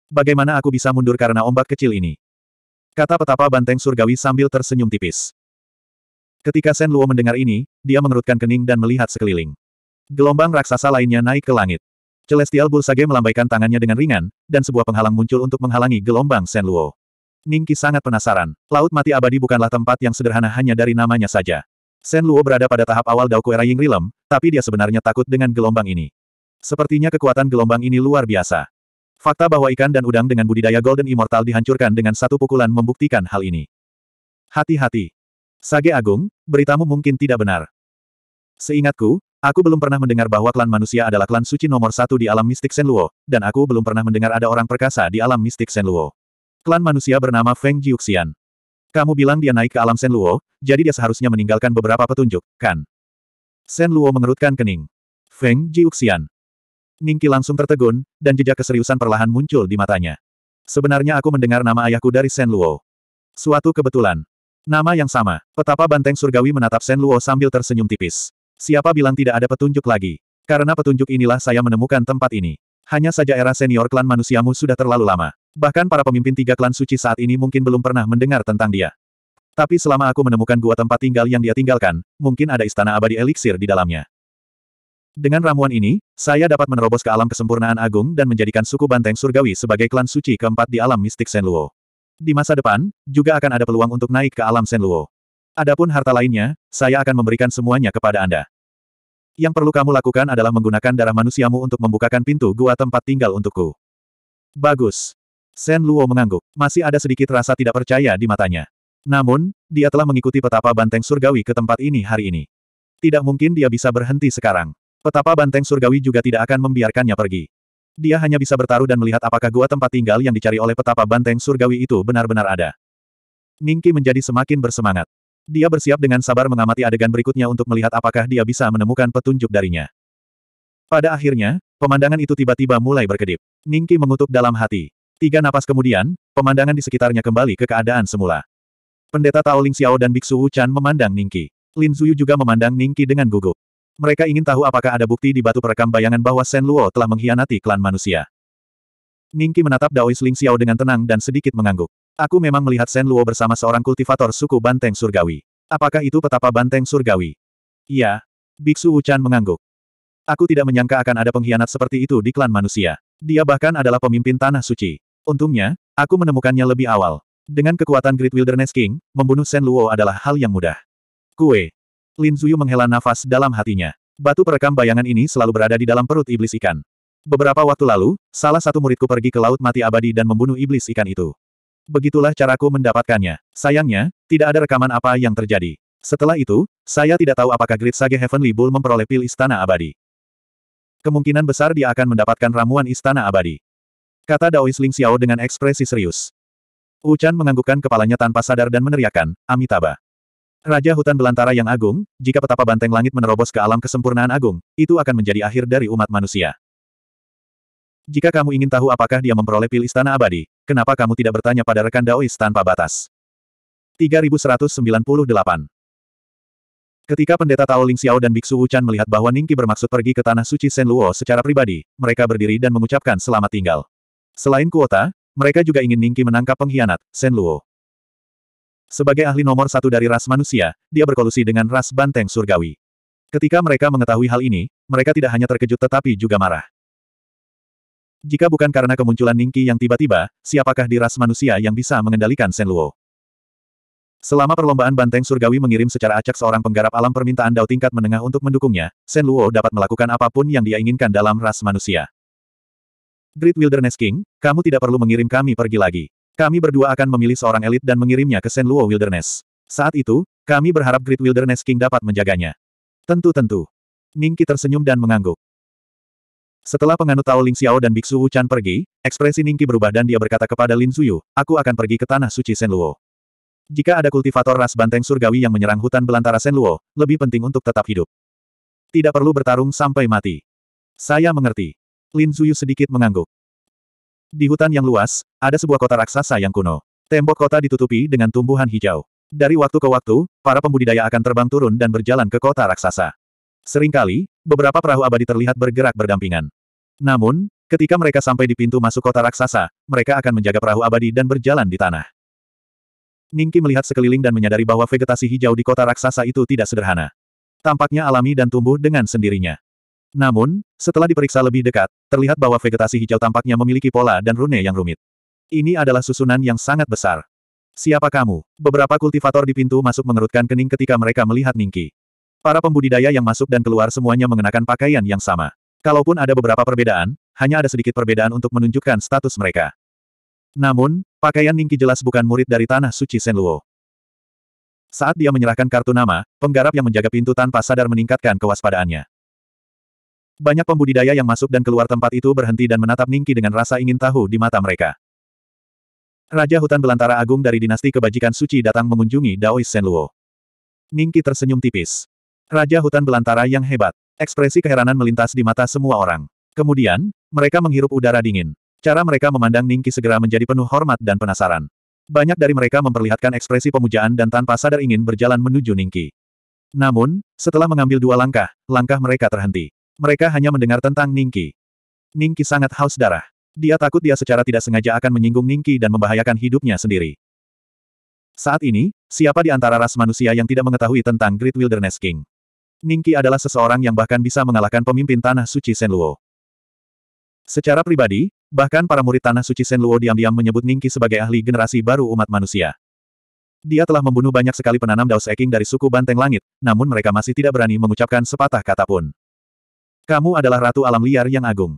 Bagaimana aku bisa mundur karena ombak kecil ini? Kata petapa banteng surgawi sambil tersenyum tipis. Ketika Shen Luo mendengar ini, dia mengerutkan kening dan melihat sekeliling. Gelombang raksasa lainnya naik ke langit. Celestial Bulsage melambaikan tangannya dengan ringan, dan sebuah penghalang muncul untuk menghalangi gelombang Shen Luo. Ningki sangat penasaran. Laut Mati Abadi bukanlah tempat yang sederhana hanya dari namanya saja. Shen Luo berada pada tahap awal Dao Era Ying Rilem, tapi dia sebenarnya takut dengan gelombang ini. Sepertinya kekuatan gelombang ini luar biasa. Fakta bahwa ikan dan udang dengan budidaya Golden Immortal dihancurkan dengan satu pukulan membuktikan hal ini. Hati-hati. Sage Agung, beritamu mungkin tidak benar. Seingatku, aku belum pernah mendengar bahwa klan manusia adalah klan suci nomor satu di alam mistik Senluo, dan aku belum pernah mendengar ada orang perkasa di alam mistik Senluo. Klan manusia bernama Feng Jiuxian. Kamu bilang dia naik ke alam Senluo, jadi dia seharusnya meninggalkan beberapa petunjuk, kan? Senluo mengerutkan kening. Feng Jiuxian. Ningki langsung tertegun, dan jejak keseriusan perlahan muncul di matanya. Sebenarnya aku mendengar nama ayahku dari Senluo. Suatu kebetulan. Nama yang sama. Petapa Banteng Surgawi menatap Shen Luo sambil tersenyum tipis. Siapa bilang tidak ada petunjuk lagi? Karena petunjuk inilah saya menemukan tempat ini. Hanya saja era senior klan manusiamu sudah terlalu lama. Bahkan para pemimpin tiga klan suci saat ini mungkin belum pernah mendengar tentang dia. Tapi selama aku menemukan gua tempat tinggal yang dia tinggalkan, mungkin ada istana abadi eliksir di dalamnya. Dengan ramuan ini, saya dapat menerobos ke alam kesempurnaan agung dan menjadikan suku Banteng Surgawi sebagai klan suci keempat di alam mistik Senluo. Di masa depan, juga akan ada peluang untuk naik ke alam Luo. Adapun harta lainnya, saya akan memberikan semuanya kepada Anda. Yang perlu kamu lakukan adalah menggunakan darah manusiamu untuk membukakan pintu gua tempat tinggal untukku. Bagus. Sen Luo mengangguk. Masih ada sedikit rasa tidak percaya di matanya. Namun, dia telah mengikuti petapa banteng surgawi ke tempat ini hari ini. Tidak mungkin dia bisa berhenti sekarang. Petapa banteng surgawi juga tidak akan membiarkannya pergi. Dia hanya bisa bertaruh dan melihat apakah gua tempat tinggal yang dicari oleh petapa banteng surgawi itu benar-benar ada. Ningki menjadi semakin bersemangat. Dia bersiap dengan sabar mengamati adegan berikutnya untuk melihat apakah dia bisa menemukan petunjuk darinya. Pada akhirnya, pemandangan itu tiba-tiba mulai berkedip. Ningki mengutuk dalam hati. Tiga napas kemudian, pemandangan di sekitarnya kembali ke keadaan semula. Pendeta Tao Ling Xiao dan Biksu Wu Chan memandang Ningki. Lin Zuyu juga memandang Ningki dengan gugup. Mereka ingin tahu apakah ada bukti di batu perekam bayangan bahwa Shen Luo telah mengkhianati klan manusia. Ningki menatap Daois Ling Xiao dengan tenang dan sedikit mengangguk. Aku memang melihat Shen Luo bersama seorang kultivator suku Banteng Surgawi. Apakah itu petapa Banteng Surgawi? Iya. Biksu Wuchan mengangguk. Aku tidak menyangka akan ada pengkhianat seperti itu di klan manusia. Dia bahkan adalah pemimpin Tanah Suci. Untungnya, aku menemukannya lebih awal. Dengan kekuatan Great Wilderness King, membunuh Shen Luo adalah hal yang mudah. Kue, Lin Zuyu menghela nafas dalam hatinya. Batu perekam bayangan ini selalu berada di dalam perut iblis ikan. Beberapa waktu lalu, salah satu muridku pergi ke Laut Mati Abadi dan membunuh iblis ikan itu. Begitulah caraku mendapatkannya. Sayangnya, tidak ada rekaman apa yang terjadi. Setelah itu, saya tidak tahu apakah Great Sage Heavenly Bull memperoleh pil Istana Abadi. Kemungkinan besar dia akan mendapatkan ramuan Istana Abadi. Kata Daois Ling Xiao dengan ekspresi serius. Chan menganggukkan kepalanya tanpa sadar dan meneriakan, Amitabha. Raja hutan belantara yang agung, jika petapa banteng langit menerobos ke alam kesempurnaan agung, itu akan menjadi akhir dari umat manusia. Jika kamu ingin tahu apakah dia memperoleh pil istana abadi, kenapa kamu tidak bertanya pada rekan Daois tanpa batas? 3198 Ketika pendeta Tao Ling Xiao dan Biksu Wuchan melihat bahwa Ningki bermaksud pergi ke tanah suci Luo secara pribadi, mereka berdiri dan mengucapkan selamat tinggal. Selain kuota, mereka juga ingin Ningki menangkap pengkhianat, Luo. Sebagai ahli nomor satu dari ras manusia, dia berkolusi dengan ras banteng surgawi. Ketika mereka mengetahui hal ini, mereka tidak hanya terkejut tetapi juga marah. Jika bukan karena kemunculan Ningki yang tiba-tiba, siapakah di ras manusia yang bisa mengendalikan Luo? Selama perlombaan banteng surgawi mengirim secara acak seorang penggarap alam permintaan Dao tingkat menengah untuk mendukungnya, Luo dapat melakukan apapun yang dia inginkan dalam ras manusia. Great Wilderness King, kamu tidak perlu mengirim kami pergi lagi. Kami berdua akan memilih seorang elit dan mengirimnya ke Senluo Wilderness. Saat itu, kami berharap Great Wilderness King dapat menjaganya. Tentu-tentu. Ningki tersenyum dan mengangguk. Setelah penganut Tao Ling Xiao dan Biksu Wu Chan pergi, ekspresi Ningki berubah dan dia berkata kepada Lin Suyu, aku akan pergi ke tanah suci Senluo. Jika ada kultivator ras banteng surgawi yang menyerang hutan belantara Senluo, lebih penting untuk tetap hidup. Tidak perlu bertarung sampai mati. Saya mengerti. Lin Suyu sedikit mengangguk. Di hutan yang luas, ada sebuah kota raksasa yang kuno. Tembok kota ditutupi dengan tumbuhan hijau. Dari waktu ke waktu, para pembudidaya akan terbang turun dan berjalan ke kota raksasa. Seringkali, beberapa perahu abadi terlihat bergerak berdampingan. Namun, ketika mereka sampai di pintu masuk kota raksasa, mereka akan menjaga perahu abadi dan berjalan di tanah. Ningki melihat sekeliling dan menyadari bahwa vegetasi hijau di kota raksasa itu tidak sederhana. Tampaknya alami dan tumbuh dengan sendirinya. Namun, setelah diperiksa lebih dekat, terlihat bahwa vegetasi hijau tampaknya memiliki pola dan rune yang rumit. Ini adalah susunan yang sangat besar. Siapa kamu? Beberapa kultivator di pintu masuk mengerutkan kening ketika mereka melihat Ningki. Para pembudidaya yang masuk dan keluar semuanya mengenakan pakaian yang sama. Kalaupun ada beberapa perbedaan, hanya ada sedikit perbedaan untuk menunjukkan status mereka. Namun, pakaian Ningki jelas bukan murid dari Tanah Suci Senluo. Saat dia menyerahkan kartu nama, penggarap yang menjaga pintu tanpa sadar meningkatkan kewaspadaannya. Banyak pembudidaya yang masuk dan keluar tempat itu berhenti dan menatap Ningki dengan rasa ingin tahu di mata mereka. Raja hutan belantara agung dari dinasti kebajikan suci datang mengunjungi Daois Senluo. Ningki tersenyum tipis. Raja hutan belantara yang hebat. Ekspresi keheranan melintas di mata semua orang. Kemudian, mereka menghirup udara dingin. Cara mereka memandang Ningki segera menjadi penuh hormat dan penasaran. Banyak dari mereka memperlihatkan ekspresi pemujaan dan tanpa sadar ingin berjalan menuju Ningki. Namun, setelah mengambil dua langkah, langkah mereka terhenti. Mereka hanya mendengar tentang Ningki. Ningki sangat haus darah. Dia takut dia secara tidak sengaja akan menyinggung Ningki dan membahayakan hidupnya sendiri. Saat ini, siapa di antara ras manusia yang tidak mengetahui tentang Great Wilderness King? Ningki adalah seseorang yang bahkan bisa mengalahkan pemimpin Tanah Suci Senluo. Secara pribadi, bahkan para murid Tanah Suci Senluo diam-diam menyebut Ningki sebagai ahli generasi baru umat manusia. Dia telah membunuh banyak sekali penanam Daus Eking dari suku Banteng Langit, namun mereka masih tidak berani mengucapkan sepatah kata pun. Kamu adalah Ratu Alam Liar yang agung.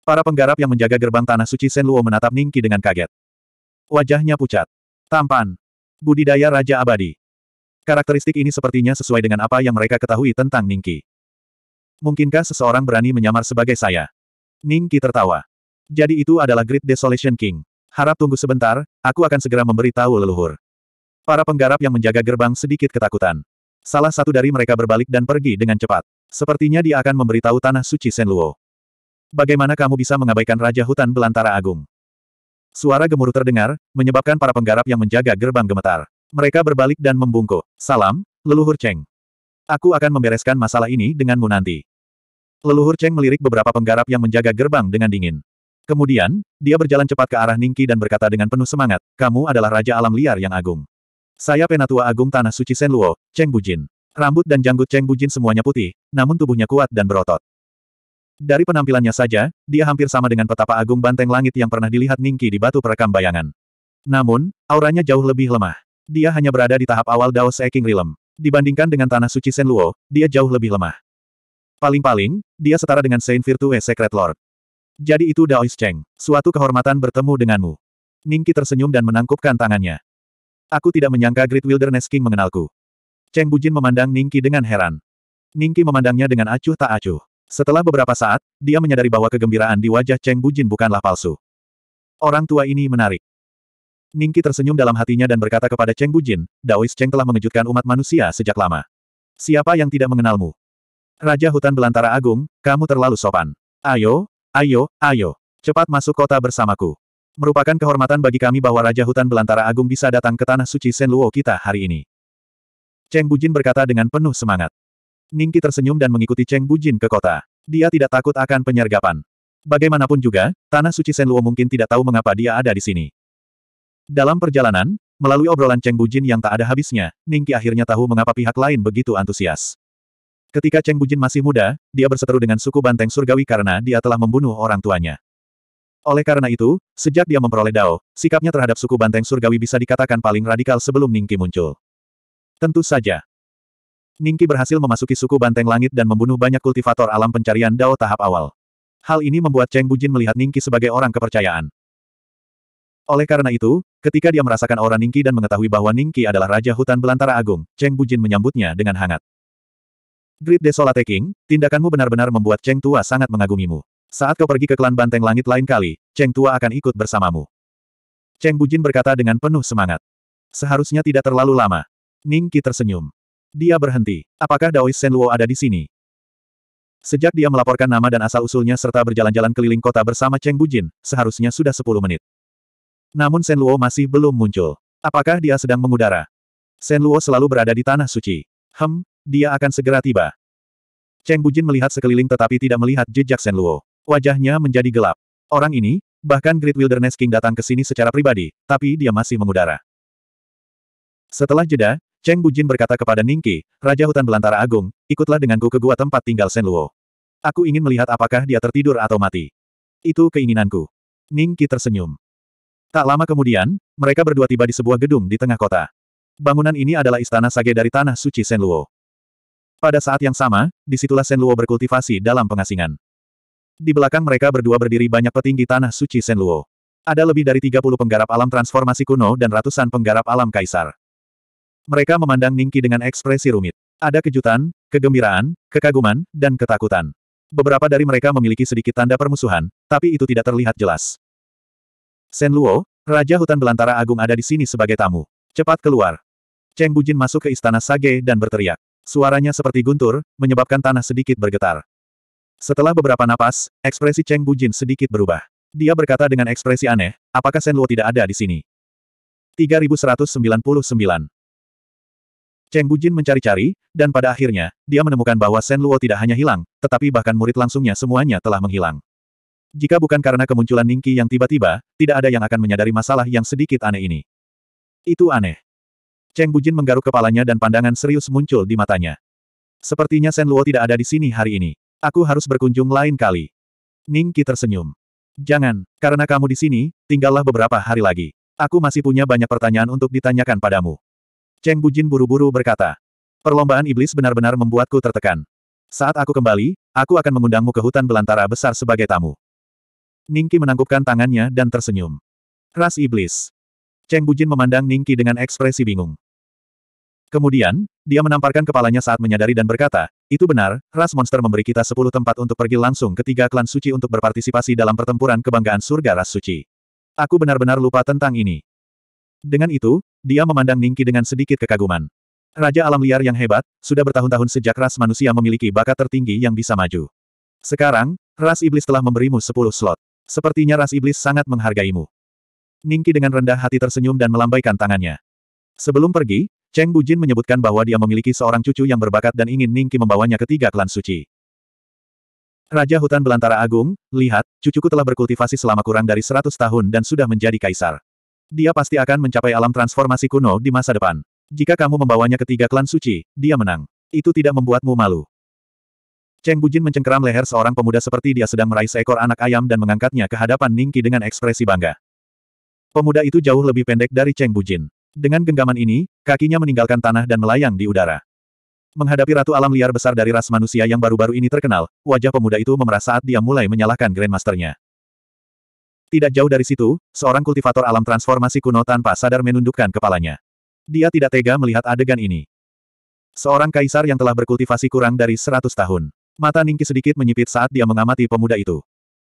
Para penggarap yang menjaga gerbang Tanah Suci Luo menatap Ningki dengan kaget. Wajahnya pucat. Tampan. Budidaya Raja Abadi. Karakteristik ini sepertinya sesuai dengan apa yang mereka ketahui tentang Ningki. Mungkinkah seseorang berani menyamar sebagai saya? Ningki tertawa. Jadi itu adalah Great Desolation King. Harap tunggu sebentar, aku akan segera memberitahu leluhur. Para penggarap yang menjaga gerbang sedikit ketakutan. Salah satu dari mereka berbalik dan pergi dengan cepat. Sepertinya dia akan memberitahu tanah suci Senluo. Bagaimana kamu bisa mengabaikan Raja Hutan Belantara Agung? Suara gemuruh terdengar, menyebabkan para penggarap yang menjaga gerbang gemetar. Mereka berbalik dan membungkuk. Salam, leluhur Cheng. Aku akan membereskan masalah ini denganmu nanti. Leluhur Cheng melirik beberapa penggarap yang menjaga gerbang dengan dingin. Kemudian, dia berjalan cepat ke arah Ningki dan berkata dengan penuh semangat, kamu adalah Raja Alam Liar yang Agung. Saya Penatua Agung Tanah Suci Senluo, Cheng Bujin. Rambut dan janggut Cheng Bujin semuanya putih, namun tubuhnya kuat dan berotot. Dari penampilannya saja, dia hampir sama dengan petapa agung banteng langit yang pernah dilihat Ningki di batu perekam bayangan. Namun, auranya jauh lebih lemah. Dia hanya berada di tahap awal Dao Seeking Realm. Dibandingkan dengan tanah suci Luo, dia jauh lebih lemah. Paling-paling, dia setara dengan Saint Virtue Secret Lord. Jadi itu Daois Cheng. Suatu kehormatan bertemu denganmu. Ningki tersenyum dan menangkupkan tangannya. Aku tidak menyangka Great Wilderness King mengenalku. Cheng Bujin memandang Ningki dengan heran. Ningki memandangnya dengan acuh tak acuh. Setelah beberapa saat, dia menyadari bahwa kegembiraan di wajah Cheng Bujin bukanlah palsu. Orang tua ini menarik. Ningki tersenyum dalam hatinya dan berkata kepada Cheng Bujin, Daois Cheng telah mengejutkan umat manusia sejak lama. Siapa yang tidak mengenalmu? Raja hutan belantara agung, kamu terlalu sopan. Ayo, ayo, ayo. Cepat masuk kota bersamaku. Merupakan kehormatan bagi kami bahwa Raja Hutan Belantara Agung bisa datang ke Tanah Suci Senluo kita hari ini. Cheng Bujin berkata dengan penuh semangat. Ningki tersenyum dan mengikuti Cheng Bujin ke kota. Dia tidak takut akan penyergapan. Bagaimanapun juga, Tanah Suci Senluo mungkin tidak tahu mengapa dia ada di sini. Dalam perjalanan, melalui obrolan Cheng Bujin yang tak ada habisnya, Ningki akhirnya tahu mengapa pihak lain begitu antusias. Ketika Cheng Bujin masih muda, dia berseteru dengan suku Banteng Surgawi karena dia telah membunuh orang tuanya. Oleh karena itu, sejak dia memperoleh Dao, sikapnya terhadap suku Banteng Surgawi bisa dikatakan paling radikal sebelum Ningki muncul. Tentu saja. Ningki berhasil memasuki suku Banteng Langit dan membunuh banyak kultivator alam pencarian Dao tahap awal. Hal ini membuat Cheng Bujin melihat Ningki sebagai orang kepercayaan. Oleh karena itu, ketika dia merasakan aura Ningki dan mengetahui bahwa Ningki adalah Raja Hutan Belantara Agung, Cheng Bujin menyambutnya dengan hangat. Great Desolate King, tindakanmu benar-benar membuat Cheng Tua sangat mengagumimu. Saat kau pergi ke klan Banteng Langit lain kali, Cheng Tua akan ikut bersamamu. Cheng Bujin berkata dengan penuh semangat. Seharusnya tidak terlalu lama. Ning Qi tersenyum. Dia berhenti. Apakah Daois Luo ada di sini? Sejak dia melaporkan nama dan asal-usulnya serta berjalan-jalan keliling kota bersama Cheng Bujin, seharusnya sudah 10 menit. Namun Luo masih belum muncul. Apakah dia sedang mengudara? Luo selalu berada di Tanah Suci. Hem, dia akan segera tiba. Cheng Bujin melihat sekeliling tetapi tidak melihat jejak Luo. Wajahnya menjadi gelap. Orang ini, bahkan Great Wilderness King datang ke sini secara pribadi, tapi dia masih mengudara. Setelah jeda, Cheng Bujin berkata kepada Ningqi, Raja Hutan Belantara Agung, ikutlah denganku ke gua tempat tinggal Shen Luo. Aku ingin melihat apakah dia tertidur atau mati. Itu keinginanku. Ningqi tersenyum. Tak lama kemudian, mereka berdua tiba di sebuah gedung di tengah kota. Bangunan ini adalah istana sage dari tanah suci Shen Luo. Pada saat yang sama, disitulah Shen Luo berkultivasi dalam pengasingan. Di belakang mereka berdua berdiri banyak petinggi tanah suci Shen Luo. Ada lebih dari 30 penggarap alam transformasi kuno dan ratusan penggarap alam kaisar. Mereka memandang Ningki dengan ekspresi rumit. Ada kejutan, kegembiraan, kekaguman, dan ketakutan. Beberapa dari mereka memiliki sedikit tanda permusuhan, tapi itu tidak terlihat jelas. Sen Luo, Raja Hutan Belantara Agung ada di sini sebagai tamu. Cepat keluar. Cheng Bujin masuk ke istana Sage dan berteriak. Suaranya seperti guntur, menyebabkan tanah sedikit bergetar. Setelah beberapa napas, ekspresi Cheng Bujin sedikit berubah. Dia berkata dengan ekspresi aneh, apakah Sen Luo tidak ada di sini? 3199 Cheng Bujin mencari-cari, dan pada akhirnya, dia menemukan bahwa Shen Luo tidak hanya hilang, tetapi bahkan murid langsungnya semuanya telah menghilang. Jika bukan karena kemunculan Ningki yang tiba-tiba, tidak ada yang akan menyadari masalah yang sedikit aneh ini. Itu aneh. Cheng Bujin menggaruk kepalanya dan pandangan serius muncul di matanya. Sepertinya Shen Luo tidak ada di sini hari ini. Aku harus berkunjung lain kali. Ningki tersenyum. Jangan, karena kamu di sini, tinggallah beberapa hari lagi. Aku masih punya banyak pertanyaan untuk ditanyakan padamu. Cheng Bujin buru-buru berkata. Perlombaan iblis benar-benar membuatku tertekan. Saat aku kembali, aku akan mengundangmu ke hutan belantara besar sebagai tamu. Ningki menangkupkan tangannya dan tersenyum. Ras iblis. Cheng Bujin memandang Ningki dengan ekspresi bingung. Kemudian, dia menamparkan kepalanya saat menyadari dan berkata, itu benar, ras monster memberi kita sepuluh tempat untuk pergi langsung ke tiga klan suci untuk berpartisipasi dalam pertempuran kebanggaan surga ras suci. Aku benar-benar lupa tentang ini. Dengan itu, dia memandang Ningki dengan sedikit kekaguman. Raja alam liar yang hebat, sudah bertahun-tahun sejak ras manusia memiliki bakat tertinggi yang bisa maju. Sekarang, ras iblis telah memberimu sepuluh slot. Sepertinya ras iblis sangat menghargaimu. Ningki dengan rendah hati tersenyum dan melambaikan tangannya. Sebelum pergi, Cheng Bujin menyebutkan bahwa dia memiliki seorang cucu yang berbakat dan ingin Ningki membawanya ke tiga klan suci. Raja Hutan Belantara Agung, lihat, cucuku telah berkultivasi selama kurang dari seratus tahun dan sudah menjadi kaisar. Dia pasti akan mencapai alam transformasi kuno di masa depan. Jika kamu membawanya ke tiga klan suci, dia menang. Itu tidak membuatmu malu. Cheng Bujin mencengkeram leher seorang pemuda seperti dia sedang meraih seekor anak ayam dan mengangkatnya ke hadapan Ningki dengan ekspresi bangga. Pemuda itu jauh lebih pendek dari Cheng Bujin. Dengan genggaman ini, kakinya meninggalkan tanah dan melayang di udara. Menghadapi ratu alam liar besar dari ras manusia yang baru-baru ini terkenal, wajah pemuda itu memerah saat dia mulai menyalahkan Grandmasternya. Tidak jauh dari situ, seorang kultivator alam transformasi kuno tanpa sadar menundukkan kepalanya. Dia tidak tega melihat adegan ini. Seorang kaisar yang telah berkultivasi kurang dari 100 tahun. Mata Ningki sedikit menyipit saat dia mengamati pemuda itu.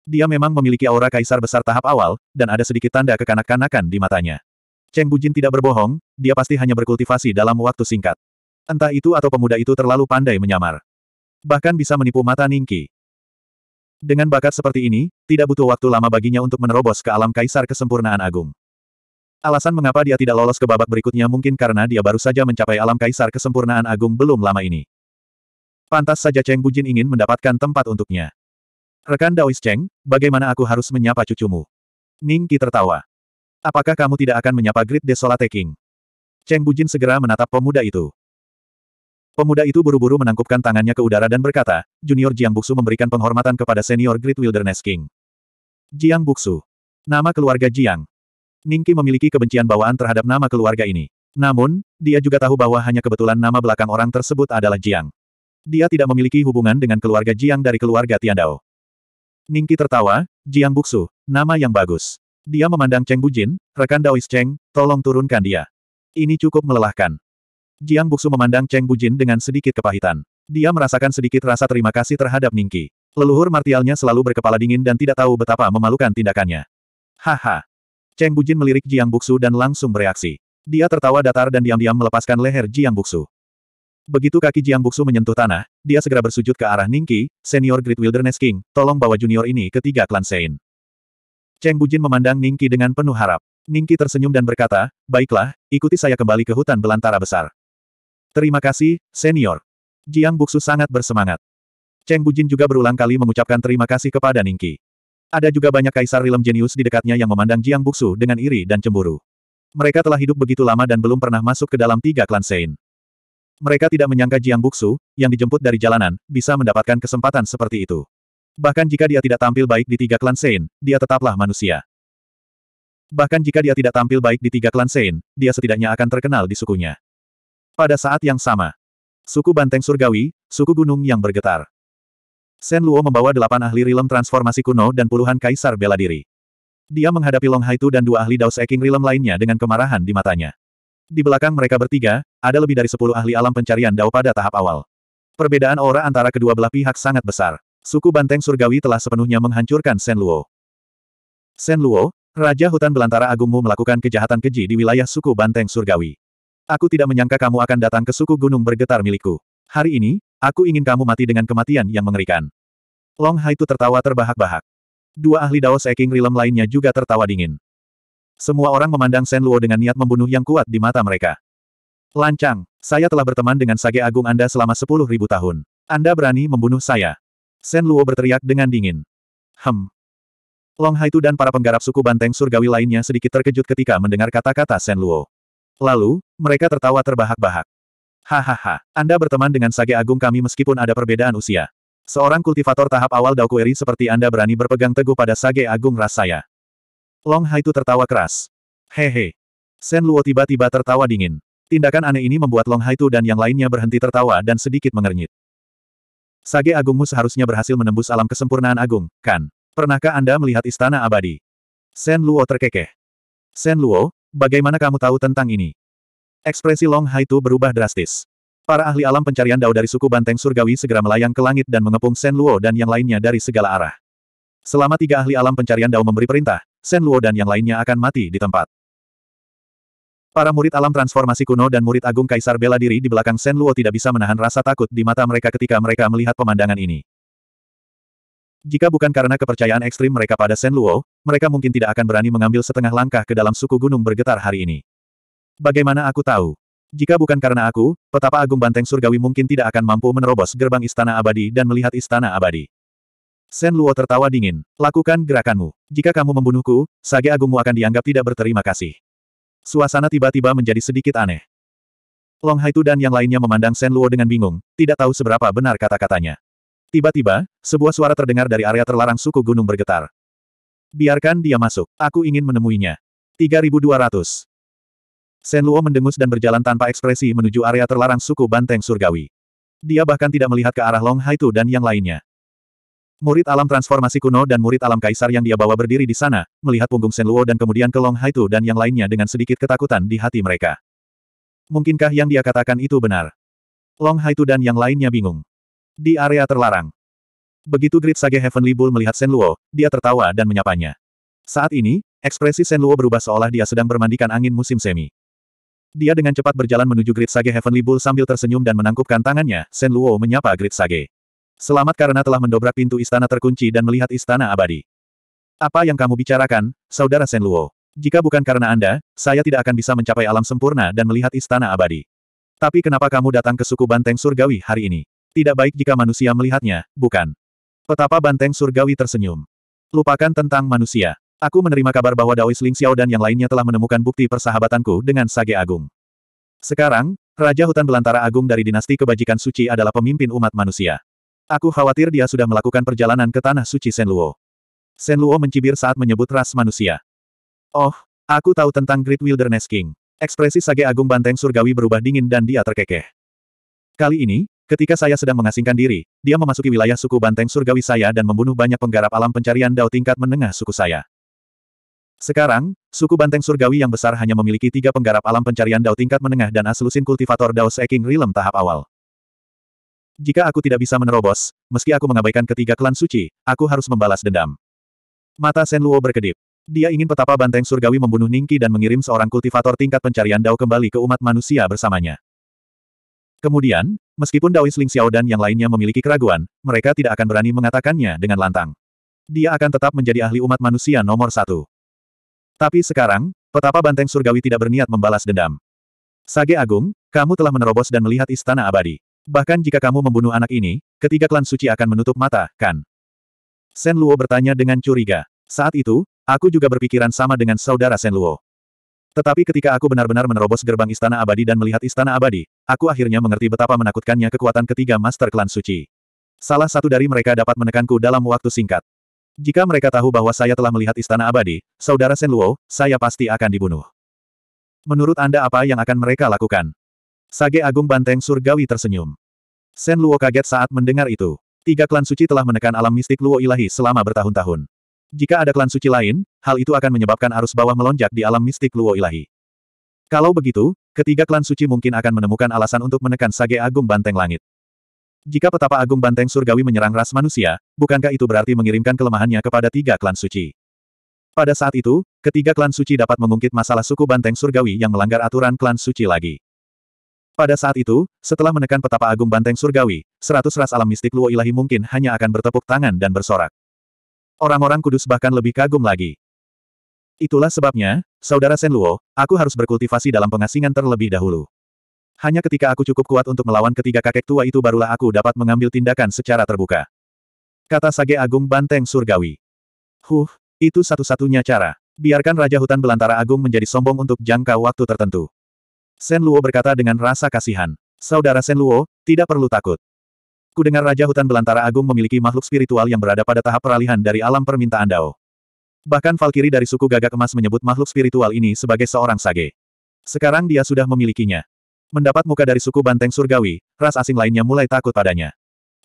Dia memang memiliki aura kaisar besar tahap awal, dan ada sedikit tanda kekanak-kanakan di matanya. Cheng Bujin tidak berbohong, dia pasti hanya berkultivasi dalam waktu singkat. Entah itu atau pemuda itu terlalu pandai menyamar. Bahkan bisa menipu mata Ningki. Dengan bakat seperti ini, tidak butuh waktu lama baginya untuk menerobos ke alam kaisar kesempurnaan agung. Alasan mengapa dia tidak lolos ke babak berikutnya mungkin karena dia baru saja mencapai alam kaisar kesempurnaan agung belum lama ini. Pantas saja Cheng Bujin ingin mendapatkan tempat untuknya. Rekan Daois Cheng, bagaimana aku harus menyapa cucumu? Ning Qi tertawa. Apakah kamu tidak akan menyapa Great Desolate King? Cheng Bujin segera menatap pemuda itu. Pemuda itu buru-buru menangkupkan tangannya ke udara dan berkata, Junior Jiang Buksu memberikan penghormatan kepada senior Great Wilderness King. Jiang Buksu. Nama keluarga Jiang. Ningki memiliki kebencian bawaan terhadap nama keluarga ini. Namun, dia juga tahu bahwa hanya kebetulan nama belakang orang tersebut adalah Jiang. Dia tidak memiliki hubungan dengan keluarga Jiang dari keluarga Tiandao. Ningki tertawa, Jiang Buksu, nama yang bagus. Dia memandang Cheng Bujin, rekan Daois Cheng, tolong turunkan dia. Ini cukup melelahkan. Jiang Buksu memandang Cheng Bujin dengan sedikit kepahitan. Dia merasakan sedikit rasa terima kasih terhadap Ningki. Leluhur martialnya selalu berkepala dingin dan tidak tahu betapa memalukan tindakannya. Haha. Cheng Bujin melirik Jiang Buksu dan langsung bereaksi. Dia tertawa datar dan diam-diam melepaskan leher Jiang Buksu. Begitu kaki Jiang Buksu menyentuh tanah, dia segera bersujud ke arah Ningki, senior Great Wilderness King, tolong bawa junior ini ke tiga klan Sein. Cheng Bujin memandang Ningki dengan penuh harap. Ningki tersenyum dan berkata, baiklah, ikuti saya kembali ke hutan belantara besar. Terima kasih, senior. Jiang Buksu sangat bersemangat. Cheng Bujin juga berulang kali mengucapkan terima kasih kepada Ningki. Ada juga banyak kaisar rilem jenius di dekatnya yang memandang Jiang Buksu dengan iri dan cemburu. Mereka telah hidup begitu lama dan belum pernah masuk ke dalam tiga klan Sein. Mereka tidak menyangka Jiang Buksu, yang dijemput dari jalanan, bisa mendapatkan kesempatan seperti itu. Bahkan jika dia tidak tampil baik di tiga klan Sein, dia tetaplah manusia. Bahkan jika dia tidak tampil baik di tiga klan Sein, dia setidaknya akan terkenal di sukunya. Pada saat yang sama, suku Banteng Surgawi, suku gunung yang bergetar. Sen Luo membawa delapan ahli rilem transformasi kuno dan puluhan kaisar bela diri. Dia menghadapi Long Haitu dan dua ahli Dao Seking rilem lainnya dengan kemarahan di matanya. Di belakang mereka bertiga, ada lebih dari sepuluh ahli alam pencarian Dao pada tahap awal. Perbedaan aura antara kedua belah pihak sangat besar. Suku Banteng Surgawi telah sepenuhnya menghancurkan Sen Luo. Sen Luo, Raja Hutan Belantara Agungmu melakukan kejahatan keji di wilayah suku Banteng Surgawi. Aku tidak menyangka kamu akan datang ke suku gunung bergetar milikku. Hari ini, aku ingin kamu mati dengan kematian yang mengerikan. Long Hai Haitu tertawa terbahak-bahak. Dua ahli Dao Seking Rilem lainnya juga tertawa dingin. Semua orang memandang Sen Luo dengan niat membunuh yang kuat di mata mereka. Lancang, saya telah berteman dengan Sage Agung Anda selama sepuluh ribu tahun. Anda berani membunuh saya. Sen Luo berteriak dengan dingin. Hem. Long Hai Haitu dan para penggarap suku Banteng Surgawi lainnya sedikit terkejut ketika mendengar kata-kata Sen Luo. Lalu, mereka tertawa terbahak-bahak. Hahaha, Anda berteman dengan Sage Agung kami meskipun ada perbedaan usia. Seorang kultivator tahap awal Daokueri seperti Anda berani berpegang teguh pada Sage Agung ras saya. Long Hai itu tertawa keras. Hehe. Sen Luo tiba-tiba tertawa dingin. Tindakan aneh ini membuat Long Hai itu dan yang lainnya berhenti tertawa dan sedikit mengernyit. Sage Agungmu seharusnya berhasil menembus alam kesempurnaan Agung, kan? Pernahkah Anda melihat istana abadi? Sen Luo terkekeh. Sen Luo, Bagaimana kamu tahu tentang ini? Ekspresi Long Hai itu berubah drastis. Para ahli alam pencarian dao dari suku Banteng Surgawi segera melayang ke langit dan mengepung Sen Luo dan yang lainnya dari segala arah. Selama tiga ahli alam pencarian dao memberi perintah, Sen Luo dan yang lainnya akan mati di tempat. Para murid alam transformasi kuno dan murid agung Kaisar bela diri di belakang Sen Luo tidak bisa menahan rasa takut di mata mereka ketika mereka melihat pemandangan ini. Jika bukan karena kepercayaan ekstrim mereka pada Shen Luo, mereka mungkin tidak akan berani mengambil setengah langkah ke dalam suku gunung bergetar hari ini. Bagaimana aku tahu? Jika bukan karena aku, petapa agung banteng surgawi mungkin tidak akan mampu menerobos gerbang istana abadi dan melihat istana abadi. Shen Luo tertawa dingin. Lakukan gerakanmu. Jika kamu membunuhku, sage agungmu akan dianggap tidak berterima kasih. Suasana tiba-tiba menjadi sedikit aneh. Long Haitu dan yang lainnya memandang Shen Luo dengan bingung, tidak tahu seberapa benar kata-katanya. Tiba-tiba, sebuah suara terdengar dari area terlarang suku gunung bergetar. Biarkan dia masuk, aku ingin menemuinya. 3200. Luo mendengus dan berjalan tanpa ekspresi menuju area terlarang suku Banteng Surgawi. Dia bahkan tidak melihat ke arah Long Haitu dan yang lainnya. Murid alam transformasi kuno dan murid alam kaisar yang dia bawa berdiri di sana, melihat punggung Sen Luo dan kemudian ke Long Haitu dan yang lainnya dengan sedikit ketakutan di hati mereka. Mungkinkah yang dia katakan itu benar? Long Haitu dan yang lainnya bingung. Di area terlarang. Begitu Great Sage Heavenly Bull melihat Luo, dia tertawa dan menyapanya. Saat ini, ekspresi Luo berubah seolah dia sedang bermandikan angin musim semi. Dia dengan cepat berjalan menuju Great Sage Heavenly Bull sambil tersenyum dan menangkupkan tangannya, Luo menyapa Great Sage. Selamat karena telah mendobrak pintu istana terkunci dan melihat istana abadi. Apa yang kamu bicarakan, Saudara Luo? Jika bukan karena Anda, saya tidak akan bisa mencapai alam sempurna dan melihat istana abadi. Tapi kenapa kamu datang ke suku Banteng Surgawi hari ini? Tidak baik jika manusia melihatnya, bukan? Petapa banteng surgawi tersenyum. Lupakan tentang manusia. Aku menerima kabar bahwa Daois Ling Xiao dan yang lainnya telah menemukan bukti persahabatanku dengan Sage Agung. Sekarang, Raja Hutan Belantara Agung dari dinasti kebajikan suci adalah pemimpin umat manusia. Aku khawatir dia sudah melakukan perjalanan ke tanah suci Senluo. Senluo mencibir saat menyebut ras manusia. Oh, aku tahu tentang Great Wilderness King. Ekspresi Sage Agung Banteng Surgawi berubah dingin dan dia terkekeh. Kali ini, Ketika saya sedang mengasingkan diri, dia memasuki wilayah suku banteng surgawi saya dan membunuh banyak penggarap alam pencarian dao tingkat menengah suku saya. Sekarang, suku banteng surgawi yang besar hanya memiliki tiga penggarap alam pencarian dao tingkat menengah dan aslusin kultivator dao Seeking rilem tahap awal. Jika aku tidak bisa menerobos, meski aku mengabaikan ketiga klan suci, aku harus membalas dendam. Mata Sen Luo berkedip. Dia ingin petapa banteng surgawi membunuh Ningki dan mengirim seorang kultivator tingkat pencarian dao kembali ke umat manusia bersamanya. Kemudian, meskipun Ling Xiao dan yang lainnya memiliki keraguan, mereka tidak akan berani mengatakannya dengan lantang. Dia akan tetap menjadi ahli umat manusia nomor satu. Tapi sekarang, petapa banteng surgawi tidak berniat membalas dendam. Sage Agung, kamu telah menerobos dan melihat istana abadi. Bahkan jika kamu membunuh anak ini, ketiga klan suci akan menutup mata, kan? Sen Luo bertanya dengan curiga. Saat itu, aku juga berpikiran sama dengan saudara Sen Luo. Tetapi ketika aku benar-benar menerobos gerbang istana abadi dan melihat istana abadi, aku akhirnya mengerti betapa menakutkannya kekuatan ketiga master klan suci. Salah satu dari mereka dapat menekanku dalam waktu singkat. Jika mereka tahu bahwa saya telah melihat istana abadi, saudara Sen Luo, saya pasti akan dibunuh. Menurut Anda apa yang akan mereka lakukan? Sage Agung Banteng Surgawi tersenyum. Sen Luo kaget saat mendengar itu. Tiga klan suci telah menekan alam mistik Luo ilahi selama bertahun-tahun. Jika ada klan suci lain, hal itu akan menyebabkan arus bawah melonjak di alam mistik Luo Ilahi. Kalau begitu, ketiga klan suci mungkin akan menemukan alasan untuk menekan Sage Agung Banteng Langit. Jika petapa Agung Banteng Surgawi menyerang ras manusia, bukankah itu berarti mengirimkan kelemahannya kepada tiga klan suci? Pada saat itu, ketiga klan suci dapat mengungkit masalah suku Banteng Surgawi yang melanggar aturan klan suci lagi. Pada saat itu, setelah menekan petapa Agung Banteng Surgawi, seratus ras alam mistik Luo Ilahi mungkin hanya akan bertepuk tangan dan bersorak. Orang-orang kudus bahkan lebih kagum lagi. Itulah sebabnya, Saudara Luo, aku harus berkultivasi dalam pengasingan terlebih dahulu. Hanya ketika aku cukup kuat untuk melawan ketiga kakek tua itu barulah aku dapat mengambil tindakan secara terbuka. Kata Sage Agung Banteng Surgawi. Huh, itu satu-satunya cara. Biarkan Raja Hutan Belantara Agung menjadi sombong untuk jangka waktu tertentu. Luo berkata dengan rasa kasihan. Saudara Luo, tidak perlu takut. Ku Raja Hutan Belantara Agung memiliki makhluk spiritual yang berada pada tahap peralihan dari alam permintaan Dao. Bahkan Valkyrie dari suku Gagak Emas menyebut makhluk spiritual ini sebagai seorang sage. Sekarang dia sudah memilikinya. Mendapat muka dari suku Banteng Surgawi, ras asing lainnya mulai takut padanya.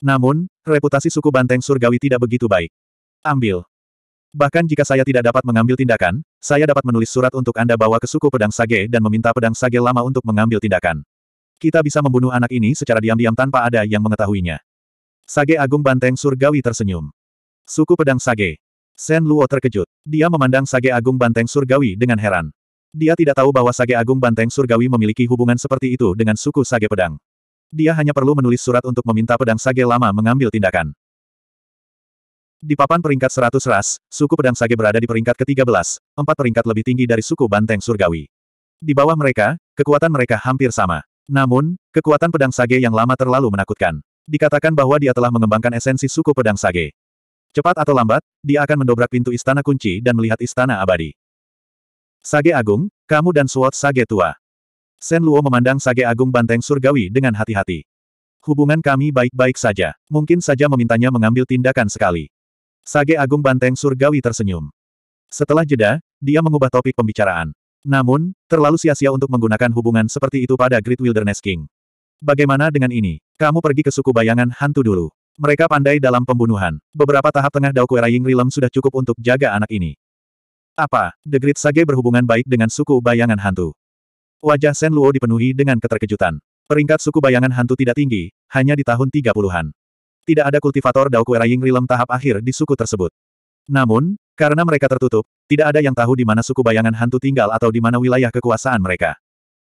Namun, reputasi suku Banteng Surgawi tidak begitu baik. Ambil. Bahkan jika saya tidak dapat mengambil tindakan, saya dapat menulis surat untuk Anda bawa ke suku pedang sage dan meminta pedang sage lama untuk mengambil tindakan. Kita bisa membunuh anak ini secara diam-diam tanpa ada yang mengetahuinya. Sage Agung Banteng Surgawi tersenyum. Suku pedang Sage. Sen Luo terkejut. Dia memandang Sage Agung Banteng Surgawi dengan heran. Dia tidak tahu bahwa Sage Agung Banteng Surgawi memiliki hubungan seperti itu dengan suku Sage Pedang. Dia hanya perlu menulis surat untuk meminta pedang Sage lama mengambil tindakan. Di papan peringkat 100 ras, suku pedang Sage berada di peringkat ke-13, empat peringkat lebih tinggi dari suku Banteng Surgawi. Di bawah mereka, kekuatan mereka hampir sama. Namun, kekuatan pedang sage yang lama terlalu menakutkan. Dikatakan bahwa dia telah mengembangkan esensi suku pedang sage. Cepat atau lambat, dia akan mendobrak pintu istana kunci dan melihat istana abadi. Sage Agung, kamu dan Suot Sage Tua. Sen Luo memandang Sage Agung Banteng Surgawi dengan hati-hati. Hubungan kami baik-baik saja. Mungkin saja memintanya mengambil tindakan sekali. Sage Agung Banteng Surgawi tersenyum. Setelah jeda, dia mengubah topik pembicaraan. Namun, terlalu sia-sia untuk menggunakan hubungan seperti itu pada Great Wilderness King. Bagaimana dengan ini? Kamu pergi ke suku bayangan hantu dulu. Mereka pandai dalam pembunuhan. Beberapa tahap tengah Dao Ying Yingrilem sudah cukup untuk jaga anak ini. Apa, The Great Sage berhubungan baik dengan suku bayangan hantu? Wajah Sen Luo dipenuhi dengan keterkejutan. Peringkat suku bayangan hantu tidak tinggi, hanya di tahun 30-an. Tidak ada kultivator Dao Ying Yingrilem tahap akhir di suku tersebut. Namun, karena mereka tertutup, tidak ada yang tahu di mana suku bayangan hantu tinggal atau di mana wilayah kekuasaan mereka.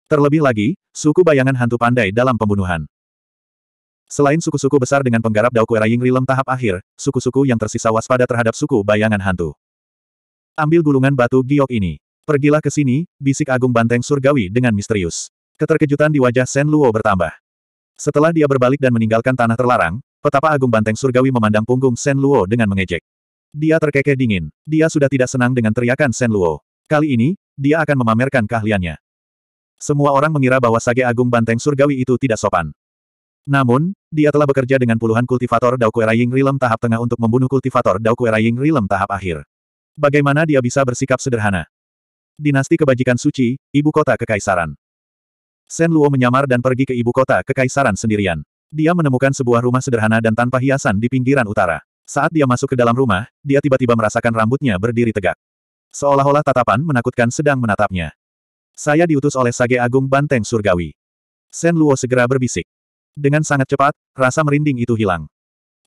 Terlebih lagi, suku bayangan hantu pandai dalam pembunuhan. Selain suku-suku besar dengan penggarap Dao Kuera Rilem tahap akhir, suku-suku yang tersisa waspada terhadap suku bayangan hantu. Ambil gulungan batu giok ini. Pergilah ke sini, bisik Agung Banteng Surgawi dengan misterius. Keterkejutan di wajah Sen Luo bertambah. Setelah dia berbalik dan meninggalkan tanah terlarang, petapa Agung Banteng Surgawi memandang punggung Sen Luo dengan mengejek. Dia terkekeh dingin. Dia sudah tidak senang dengan teriakan Shen Luo. Kali ini, dia akan memamerkan keahliannya. Semua orang mengira bahwa Sage Agung Banteng Surgawi itu tidak sopan. Namun, dia telah bekerja dengan puluhan kultivator Dao Ying Rilem tahap tengah untuk membunuh kultivator Dao Ying Rilem tahap akhir. Bagaimana dia bisa bersikap sederhana? Dinasti Kebajikan Suci, Ibu Kota Kekaisaran. Shen Luo menyamar dan pergi ke Ibu Kota Kekaisaran sendirian. Dia menemukan sebuah rumah sederhana dan tanpa hiasan di pinggiran utara. Saat dia masuk ke dalam rumah, dia tiba-tiba merasakan rambutnya berdiri tegak. Seolah-olah tatapan menakutkan sedang menatapnya. Saya diutus oleh Sage Agung Banteng Surgawi. Sen Luo segera berbisik. Dengan sangat cepat, rasa merinding itu hilang.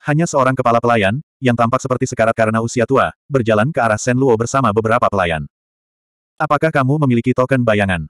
Hanya seorang kepala pelayan, yang tampak seperti sekarat karena usia tua, berjalan ke arah Sen Luo bersama beberapa pelayan. Apakah kamu memiliki token bayangan?